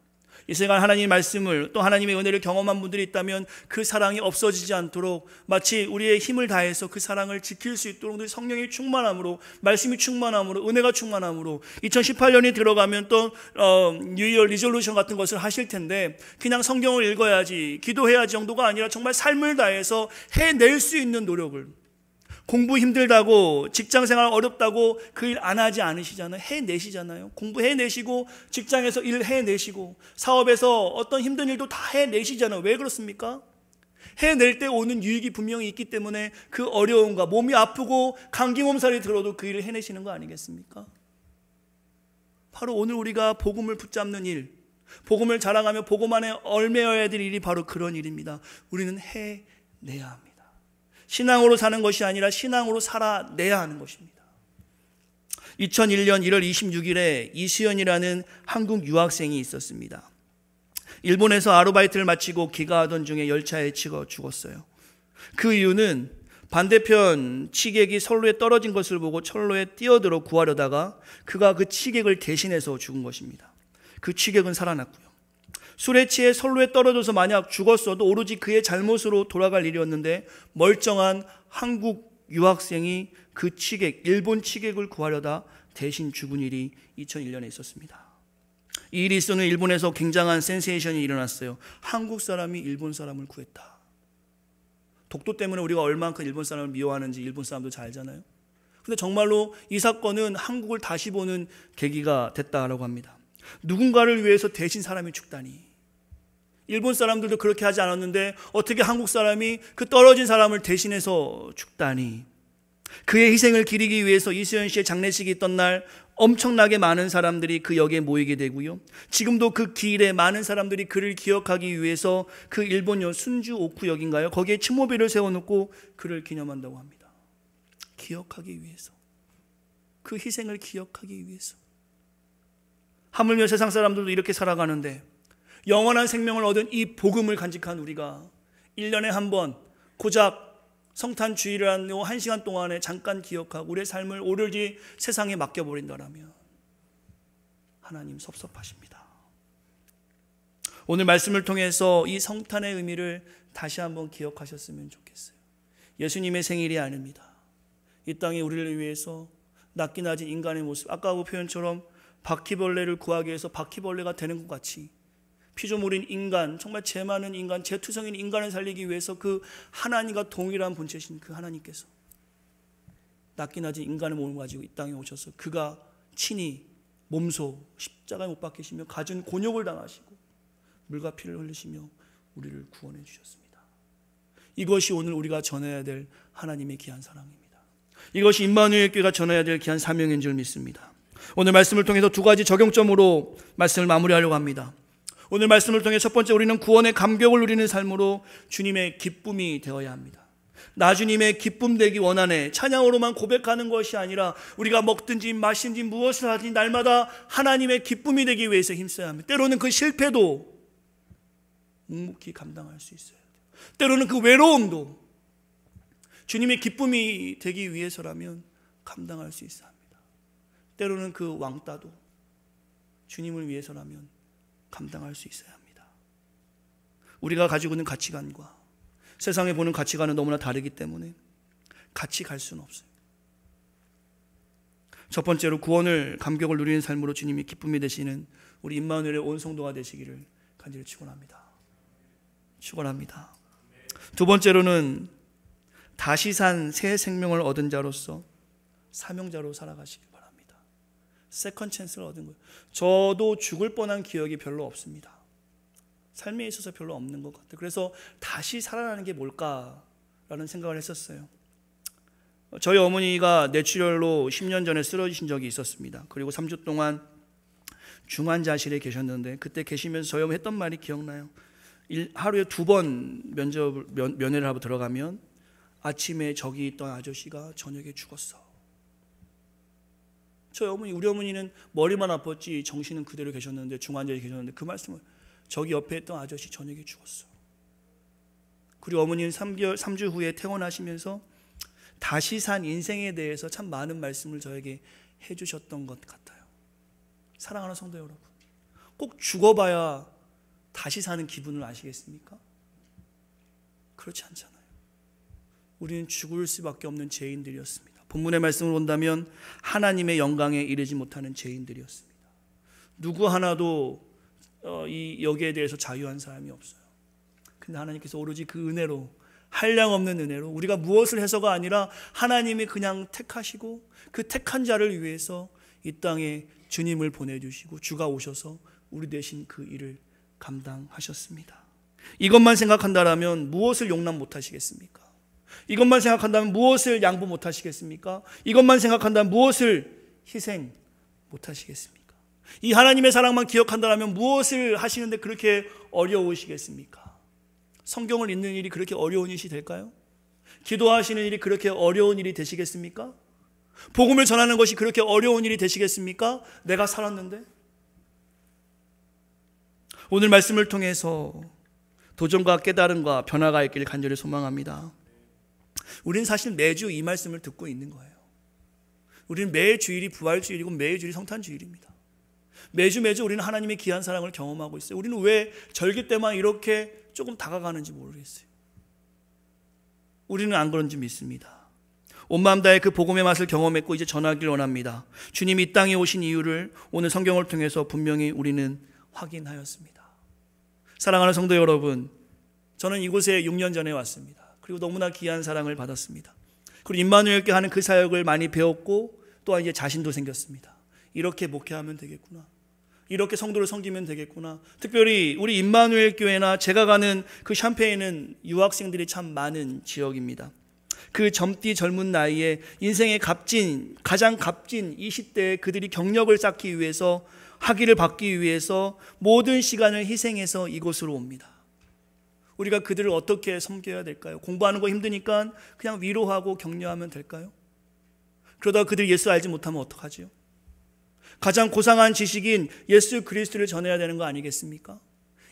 이 시간 하나님의 말씀을 또 하나님의 은혜를 경험한 분들이 있다면 그 사랑이 없어지지 않도록 마치 우리의 힘을 다해서 그 사랑을 지킬 수 있도록 성령이 충만함으로 말씀이 충만함으로 은혜가 충만함으로 2018년이 들어가면 또 어, 뉴이어 리졸루션 같은 것을 하실 텐데 그냥 성경을 읽어야지 기도해야지 정도가 아니라 정말 삶을 다해서 해낼 수 있는 노력을 공부 힘들다고 직장 생활 어렵다고 그 일 안 하지 않으시잖아요. 해내시잖아요. 공부해내시고 직장에서 일 해내시고 사업에서 어떤 힘든 일도 다 해내시잖아요. 왜 그렇습니까? 해낼 때 오는 유익이 분명히 있기 때문에 그 어려움과 몸이 아프고 감기 몸살이 들어도 그 일을 해내시는 거 아니겠습니까? 바로 오늘 우리가 복음을 붙잡는 일, 복음을 자랑하며 복음 안에 얼매어야 될 일이 바로 그런 일입니다. 우리는 해내야 합니다. 신앙으로 사는 것이 아니라 신앙으로 살아내야 하는 것입니다. 2001년 1월 26일에 이수연이라는 한국 유학생이 있었습니다. 일본에서 아르바이트를 마치고 귀가하던 중에 열차에 치어 죽었어요. 그 이유는 반대편 치객이 선로에 떨어진 것을 보고 철로에 뛰어들어 구하려다가 그가 그 치객을 대신해서 죽은 것입니다. 그 치객은 살아났고요. 술에 취해 선로에 떨어져서 만약 죽었어도 오로지 그의 잘못으로 돌아갈 일이었는데 멀쩡한 한국 유학생이 그 취객, 일본 취객을 구하려다 대신 죽은 일이 2001년에 있었습니다. 이 일이 있어는 일본에서 굉장한 센세이션이 일어났어요. 한국 사람이 일본 사람을 구했다. 독도 때문에 우리가 얼만큼 일본 사람을 미워하는지 일본 사람도 잘 알잖아요. 근데 정말로 이 사건은 한국을 다시 보는 계기가 됐다라고 합니다. 누군가를 위해서 대신 사람이 죽다니. 일본 사람들도 그렇게 하지 않았는데 어떻게 한국 사람이 그 떨어진 사람을 대신해서 죽다니. 그의 희생을 기리기 위해서 이수연 씨의 장례식이 있던 날 엄청나게 많은 사람들이 그 역에 모이게 되고요. 지금도 그 길에 많은 사람들이 그를 기억하기 위해서 그일본여 순주 오쿠역인가요? 거기에 침모비를 세워놓고 그를 기념한다고 합니다. 기억하기 위해서. 그 희생을 기억하기 위해서. 하물며 세상 사람들도 이렇게 살아가는데 영원한 생명을 얻은 이 복음을 간직한 우리가 1년에 한 번 고작 성탄 주일이라는 한 시간 동안에 잠깐 기억하고 우리의 삶을 오를지 세상에 맡겨버린다라면 하나님 섭섭하십니다. 오늘 말씀을 통해서 이 성탄의 의미를 다시 한번 기억하셨으면 좋겠어요. 예수님의 생일이 아닙니다. 이 땅에 우리를 위해서 낮게 낮은 인간의 모습, 아까 그 표현처럼 바퀴벌레를 구하기 위해서 바퀴벌레가 되는 것 같이 피조물인 인간, 정말 죄 많은 인간, 죄투성인 인간을 살리기 위해서 그 하나님과 동일한 본체신 그 하나님께서 낮게 낮은 인간의 몸을 가지고 이 땅에 오셔서 그가 친히 몸소 십자가에 못 박히시며 가진 곤욕을 당하시고 물과 피를 흘리시며 우리를 구원해 주셨습니다. 이것이 오늘 우리가 전해야 될 하나님의 귀한 사랑입니다. 이것이 임마누엘 교회가 전해야 될 귀한 사명인 줄 믿습니다. 오늘 말씀을 통해서 두 가지 적용점으로 말씀을 마무리하려고 합니다. 오늘 말씀을 통해 첫 번째 우리는 구원의 감격을 누리는 삶으로 주님의 기쁨이 되어야 합니다. 나 주님의 기쁨 되기 원하네. 찬양으로만 고백하는 것이 아니라 우리가 먹든지 마신지 무엇을 하든지 날마다 하나님의 기쁨이 되기 위해서 힘써야 합니다. 때로는 그 실패도 묵묵히 감당할 수 있어야 돼요. 때로는 그 외로움도 주님의 기쁨이 되기 위해서라면 감당할 수 있어야 합니다. 때로는 그 왕따도 주님을 위해서라면 감당할 수 있어야 합니다. 우리가 가지고 있는 가치관과 세상에 보는 가치관은 너무나 다르기 때문에 같이 갈 수는 없어요. 첫 번째로 구원을 감격을 누리는 삶으로 주님이 기쁨이 되시는 우리 임마누엘의 온 성도가 되시기를 간절히 축원합니다. 축원합니다. 두 번째로는 다시 산 새 생명을 얻은 자로서 사명자로 살아가시길 세컨 찬스를 얻은 거예요. 저도 죽을 뻔한 기억이 별로 없습니다. 삶에 있어서 별로 없는 것 같아요. 그래서 다시 살아나는 게 뭘까라는 생각을 했었어요. 저희 어머니가 뇌출혈로 10년 전에 쓰러지신 적이 있었습니다. 그리고 3주 동안 중환자실에 계셨는데 그때 계시면서 저희 어머니 했던 말이 기억나요. 일, 하루에 두 번 면접 면, 면회를 하고 들어가면 아침에 저기 있던 아저씨가 저녁에 죽었어. 저희 어머니, 우리 어머니는 머리만 아팠지 정신은 그대로 계셨는데 중환자에 계셨는데 그 말씀을 저기 옆에 있던 아저씨 저녁에 죽었어. 그리고 어머니는 3개월, 3주 후에 퇴원하시면서 다시 산 인생에 대해서 참 많은 말씀을 저에게 해주셨던 것 같아요. 사랑하는 성도 여러분, 꼭 죽어봐야 다시 사는 기분을 아시겠습니까? 그렇지 않잖아요. 우리는 죽을 수밖에 없는 죄인들이었습니다. 본문의 말씀을 본다면 하나님의 영광에 이르지 못하는 죄인들이었습니다. 누구 하나도 어, 이 여기에 대해서 자유한 사람이 없어요. 근데 하나님께서 오로지 그 은혜로 한량 없는 은혜로 우리가 무엇을 해서가 아니라 하나님이 그냥 택하시고 그 택한 자를 위해서 이 땅에 주님을 보내주시고 주가 오셔서 우리 대신 그 일을 감당하셨습니다. 이것만 생각한다라면 무엇을 용납 못하시겠습니까? 이것만 생각한다면 무엇을 양보 못 하시겠습니까? 이것만 생각한다면 무엇을 희생 못 하시겠습니까? 이 하나님의 사랑만 기억한다면 무엇을 하시는데 그렇게 어려우시겠습니까? 성경을 읽는 일이 그렇게 어려운 일이 될까요? 기도하시는 일이 그렇게 어려운 일이 되시겠습니까? 복음을 전하는 것이 그렇게 어려운 일이 되시겠습니까? 내가 살았는데? 오늘 말씀을 통해서 도전과 깨달음과 변화가 있기 간절히 소망합니다. 우리는 사실 매주 이 말씀을 듣고 있는 거예요. 우리는 매 주일이 부활주일이고 매 주일이 성탄주일입니다. 매주 매주 우리는 하나님의 귀한 사랑을 경험하고 있어요. 우리는 왜 절기 때만 이렇게 조금 다가가는지 모르겠어요. 우리는 안 그런지 믿습니다. 온마음 다해 그 복음의 맛을 경험했고 이제 전하길 원합니다. 주님이 이 땅에 오신 이유를 오늘 성경을 통해서 분명히 우리는 확인하였습니다. 사랑하는 성도 여러분, 저는 이곳에 6년 전에 왔습니다. 그리고 너무나 귀한 사랑을 받았습니다. 그리고 임마누엘께 하는 그 사역을 많이 배웠고 또한 이제 자신도 생겼습니다. 이렇게 목회하면 되겠구나. 이렇게 성도를 섬기면 되겠구나. 특별히 우리 임마누엘 교회나 제가 가는 그 샴페인은 유학생들이 참 많은 지역입니다. 그 젊디 젊은 나이에 인생의 값진 가장 값진 20대에 그들이 경력을 쌓기 위해서 학위를 받기 위해서 모든 시간을 희생해서 이곳으로 옵니다. 우리가 그들을 어떻게 섬겨야 될까요? 공부하는 거 힘드니까 그냥 위로하고 격려하면 될까요? 그러다 그들이 예수 알지 못하면 어떡하지요? 가장 고상한 지식인 예수 그리스도를 전해야 되는 거 아니겠습니까?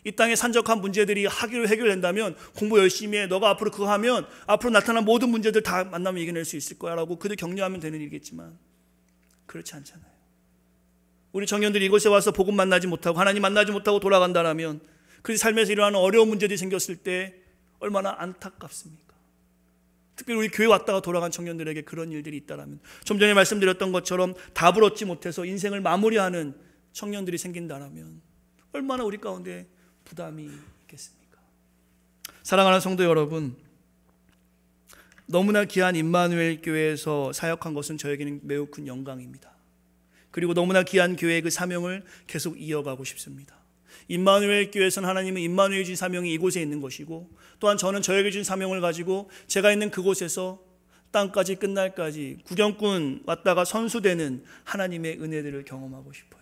이땅에 산적한 문제들이 하기로 해결된다면 공부 열심히 해. 너가 앞으로 그거 하면 앞으로 나타난 모든 문제들 다 만나면 이겨낼 수 있을 거야 라고 그들 격려하면 되는 일이겠지만 그렇지 않잖아요. 우리 청년들이 이곳에 와서 복음 만나지 못하고 하나님 만나지 못하고 돌아간다라면 그래서 삶에서 일어나는 어려운 문제들이 생겼을 때 얼마나 안타깝습니까? 특별히 우리 교회 왔다가 돌아간 청년들에게 그런 일들이 있다라면 좀 전에 말씀드렸던 것처럼 답을 얻지 못해서 인생을 마무리하는 청년들이 생긴다라면 얼마나 우리 가운데 부담이 있겠습니까? 사랑하는 성도 여러분, 너무나 귀한 임마누엘 교회에서 사역한 것은 저에게는 매우 큰 영광입니다. 그리고 너무나 귀한 교회의 그 사명을 계속 이어가고 싶습니다. 임마누엘 교회에서는 하나님은 임마누엘 주신 사명이 이곳에 있는 것이고 또한 저는 저에게 주신 사명을 가지고 제가 있는 그곳에서 땅까지 끝날까지 구경꾼 왔다가 선수되는 하나님의 은혜들을 경험하고 싶어요.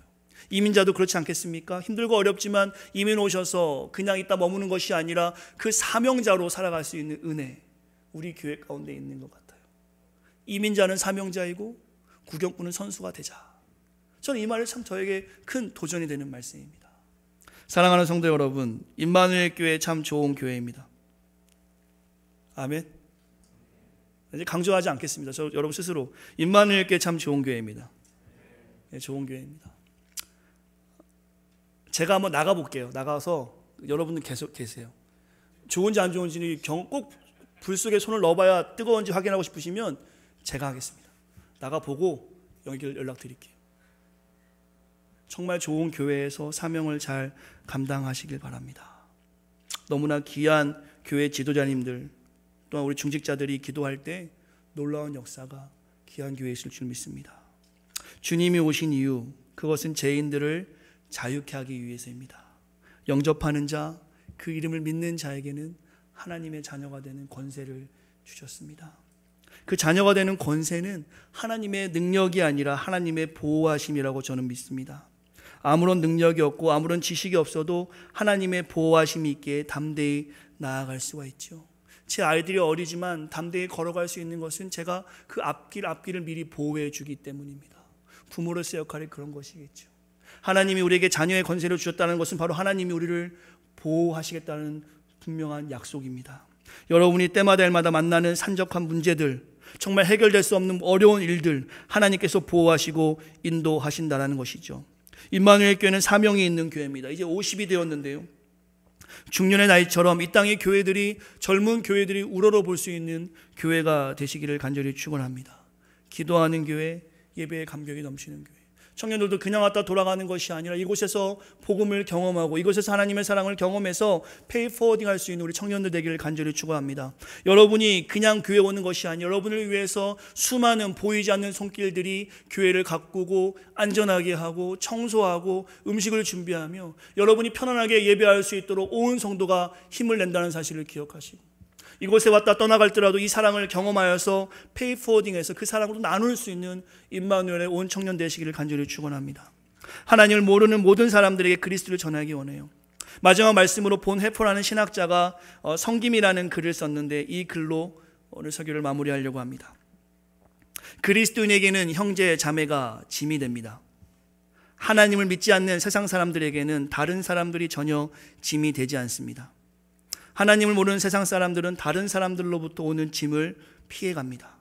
이민자도 그렇지 않겠습니까? 힘들고 어렵지만 이민 오셔서 그냥 있다 머무는 것이 아니라 그 사명자로 살아갈 수 있는 은혜 우리 교회 가운데 있는 것 같아요. 이민자는 사명자이고 구경꾼은 선수가 되자. 저는 이 말이 참 저에게 큰 도전이 되는 말씀입니다. 사랑하는 성도 여러분, 임마누엘 교회 참 좋은 교회입니다. 아멘. 이제 강조하지 않겠습니다. 저 여러분 스스로 임마누엘 교회 참 좋은 교회입니다. 네, 좋은 교회입니다. 제가 한번 나가 볼게요. 나가서 여러분들 계속 계세요. 좋은지 안 좋은지는 꼭 불 속에 손을 넣어봐야 뜨거운지 확인하고 싶으시면 제가 하겠습니다. 나가 보고 연결 연락 드릴게요. 정말 좋은 교회에서 사명을 잘 감당하시길 바랍니다. 너무나 귀한 교회 지도자님들 또한 우리 중직자들이 기도할 때 놀라운 역사가 귀한 교회에 있을 줄 믿습니다. 주님이 오신 이유 그것은 죄인들을 자유케 하기 위해서입니다. 영접하는 자, 그 이름을 믿는 자에게는 하나님의 자녀가 되는 권세를 주셨습니다. 그 자녀가 되는 권세는 하나님의 능력이 아니라 하나님의 보호하심이라고 저는 믿습니다. 아무런 능력이 없고 아무런 지식이 없어도 하나님의 보호하심 이 있게 담대히 나아갈 수가 있죠. 제 아이들이 어리지만 담대히 걸어갈 수 있는 것은 제가 그 앞길 앞길을 미리 보호해 주기 때문입니다. 부모로서 의 역할이 그런 것이겠죠. 하나님이 우리에게 자녀의 권세를 주셨다는 것은 바로 하나님이 우리를 보호하시겠다는 분명한 약속입니다. 여러분이 때마다 일마다 만나는 산적한 문제들, 정말 해결될 수 없는 어려운 일들 하나님께서 보호하시고 인도하신다라는 것이죠. 임마누엘 교회는 사명이 있는 교회입니다. 이제 50이 되었는데요. 중년의 나이처럼 이 땅의 교회들이 젊은 교회들이 우러러 볼 수 있는 교회가 되시기를 간절히 축원합니다. 기도하는 교회, 예배의 감격이 넘치는 교회. 청년들도 그냥 왔다 돌아가는 것이 아니라 이곳에서 복음을 경험하고 이곳에서 하나님의 사랑을 경험해서 페이 포워딩 할 수 있는 우리 청년들 되기를 간절히 추구합니다. 여러분이 그냥 교회 오는 것이 아니 라 여러분을 위해서 수많은 보이지 않는 손길들이 교회를 가꾸고 안전하게 하고 청소하고 음식을 준비하며 여러분이 편안하게 예배할 수 있도록 온 성도가 힘을 낸다는 사실을 기억하시고 이곳에 왔다 떠나갈때라도 이 사랑을 경험하여서 페이 포워딩해서 그 사랑으로 나눌 수 있는 임마누엘의 온 청년 되시기를 간절히 축원합니다. 하나님을 모르는 모든 사람들에게 그리스도를 전하기 원해요. 마지막 말씀으로 본 해포라는 신학자가 어, 성김이라는 글을 썼는데 이 글로 오늘 설교를 마무리하려고 합니다. 그리스도인에게는 형제 자매가 짐이 됩니다. 하나님을 믿지 않는 세상 사람들에게는 다른 사람들이 전혀 짐이 되지 않습니다. 하나님을 모르는 세상 사람들은 다른 사람들로부터 오는 짐을 피해 갑니다.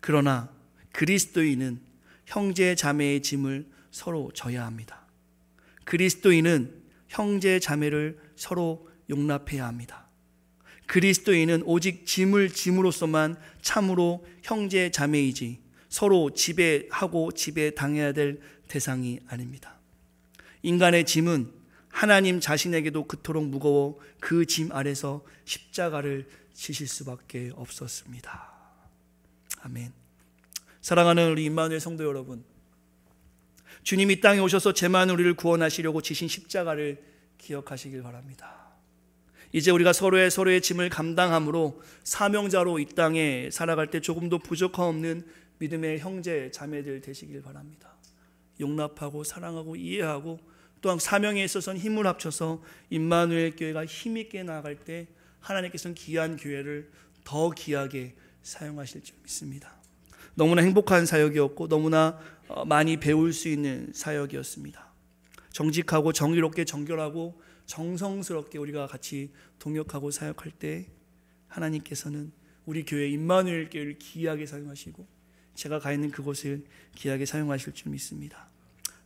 그러나 그리스도인은 형제 자매의 짐을 서로 져야 합니다. 그리스도인은 형제 자매를 서로 용납해야 합니다. 그리스도인은 오직 짐을 짐으로서만 참으로 형제 자매이지 서로 지배하고 지배당해야 될 대상이 아닙니다. 인간의 짐은 하나님 자신에게도 그토록 무거워 그 짐 아래서 십자가를 지실 수밖에 없었습니다. 아멘. 사랑하는 우리 임마누엘 성도 여러분, 주님이 땅에 오셔서 제만 우리를 구원하시려고 지신 십자가를 기억하시길 바랍니다. 이제 우리가 서로의 서로의 짐을 감당함으로 사명자로 이 땅에 살아갈 때 조금도 부족함 없는 믿음의 형제 자매들 되시길 바랍니다. 용납하고 사랑하고 이해하고 또한 사명에 있어서는 힘을 합쳐서 임마누엘 교회가 힘있게 나아갈 때 하나님께서는 귀한 교회를 더 귀하게 사용하실 줄 믿습니다. 너무나 행복한 사역이었고 너무나 어, 많이 배울 수 있는 사역이었습니다. 정직하고 정의롭게 정결하고 정성스럽게 우리가 같이 동역하고 사역할 때 하나님께서는 우리 교회 임마누엘 교회를 귀하게 사용하시고 제가 가 있는 그곳을 귀하게 사용하실 줄 믿습니다.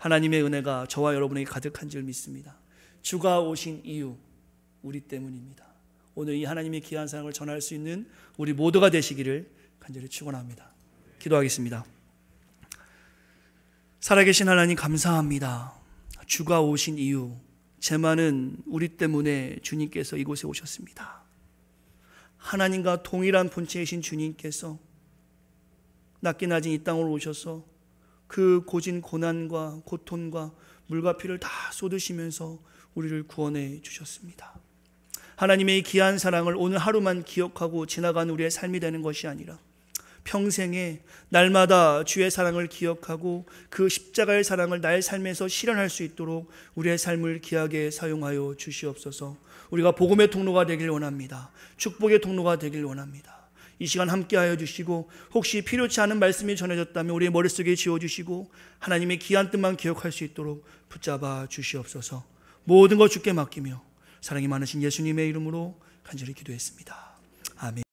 하나님의 은혜가 저와 여러분에게 가득한 줄 믿습니다. 주가 오신 이유 우리 때문입니다. 오늘 이 하나님의 귀한 사랑을 전할 수 있는 우리 모두가 되시기를 간절히 축원합니다. 기도하겠습니다. 살아계신 하나님 감사합니다. 주가 오신 이유 제 많은 우리 때문에 주님께서 이곳에 오셨습니다. 하나님과 동일한 본체이신 주님께서 낮게 낮은 이 땅으로 오셔서 그 고진 고난과 고통과 물과 피를 다 쏟으시면서 우리를 구원해 주셨습니다. 하나님의 귀한 사랑을 오늘 하루만 기억하고 지나간 우리의 삶이 되는 것이 아니라 평생에 날마다 주의 사랑을 기억하고 그 십자가의 사랑을 나의 삶에서 실현할 수 있도록 우리의 삶을 귀하게 사용하여 주시옵소서. 우리가 복음의 통로가 되길 원합니다. 축복의 통로가 되길 원합니다. 이 시간 함께하여 주시고 혹시 필요치 않은 말씀이 전해졌다면 우리의 머릿속에 지워주시고 하나님의 귀한 뜻만 기억할 수 있도록 붙잡아 주시옵소서 모든 것 주께 맡기며 사랑이 많으신 예수님의 이름으로 간절히 기도했습니다. 아멘.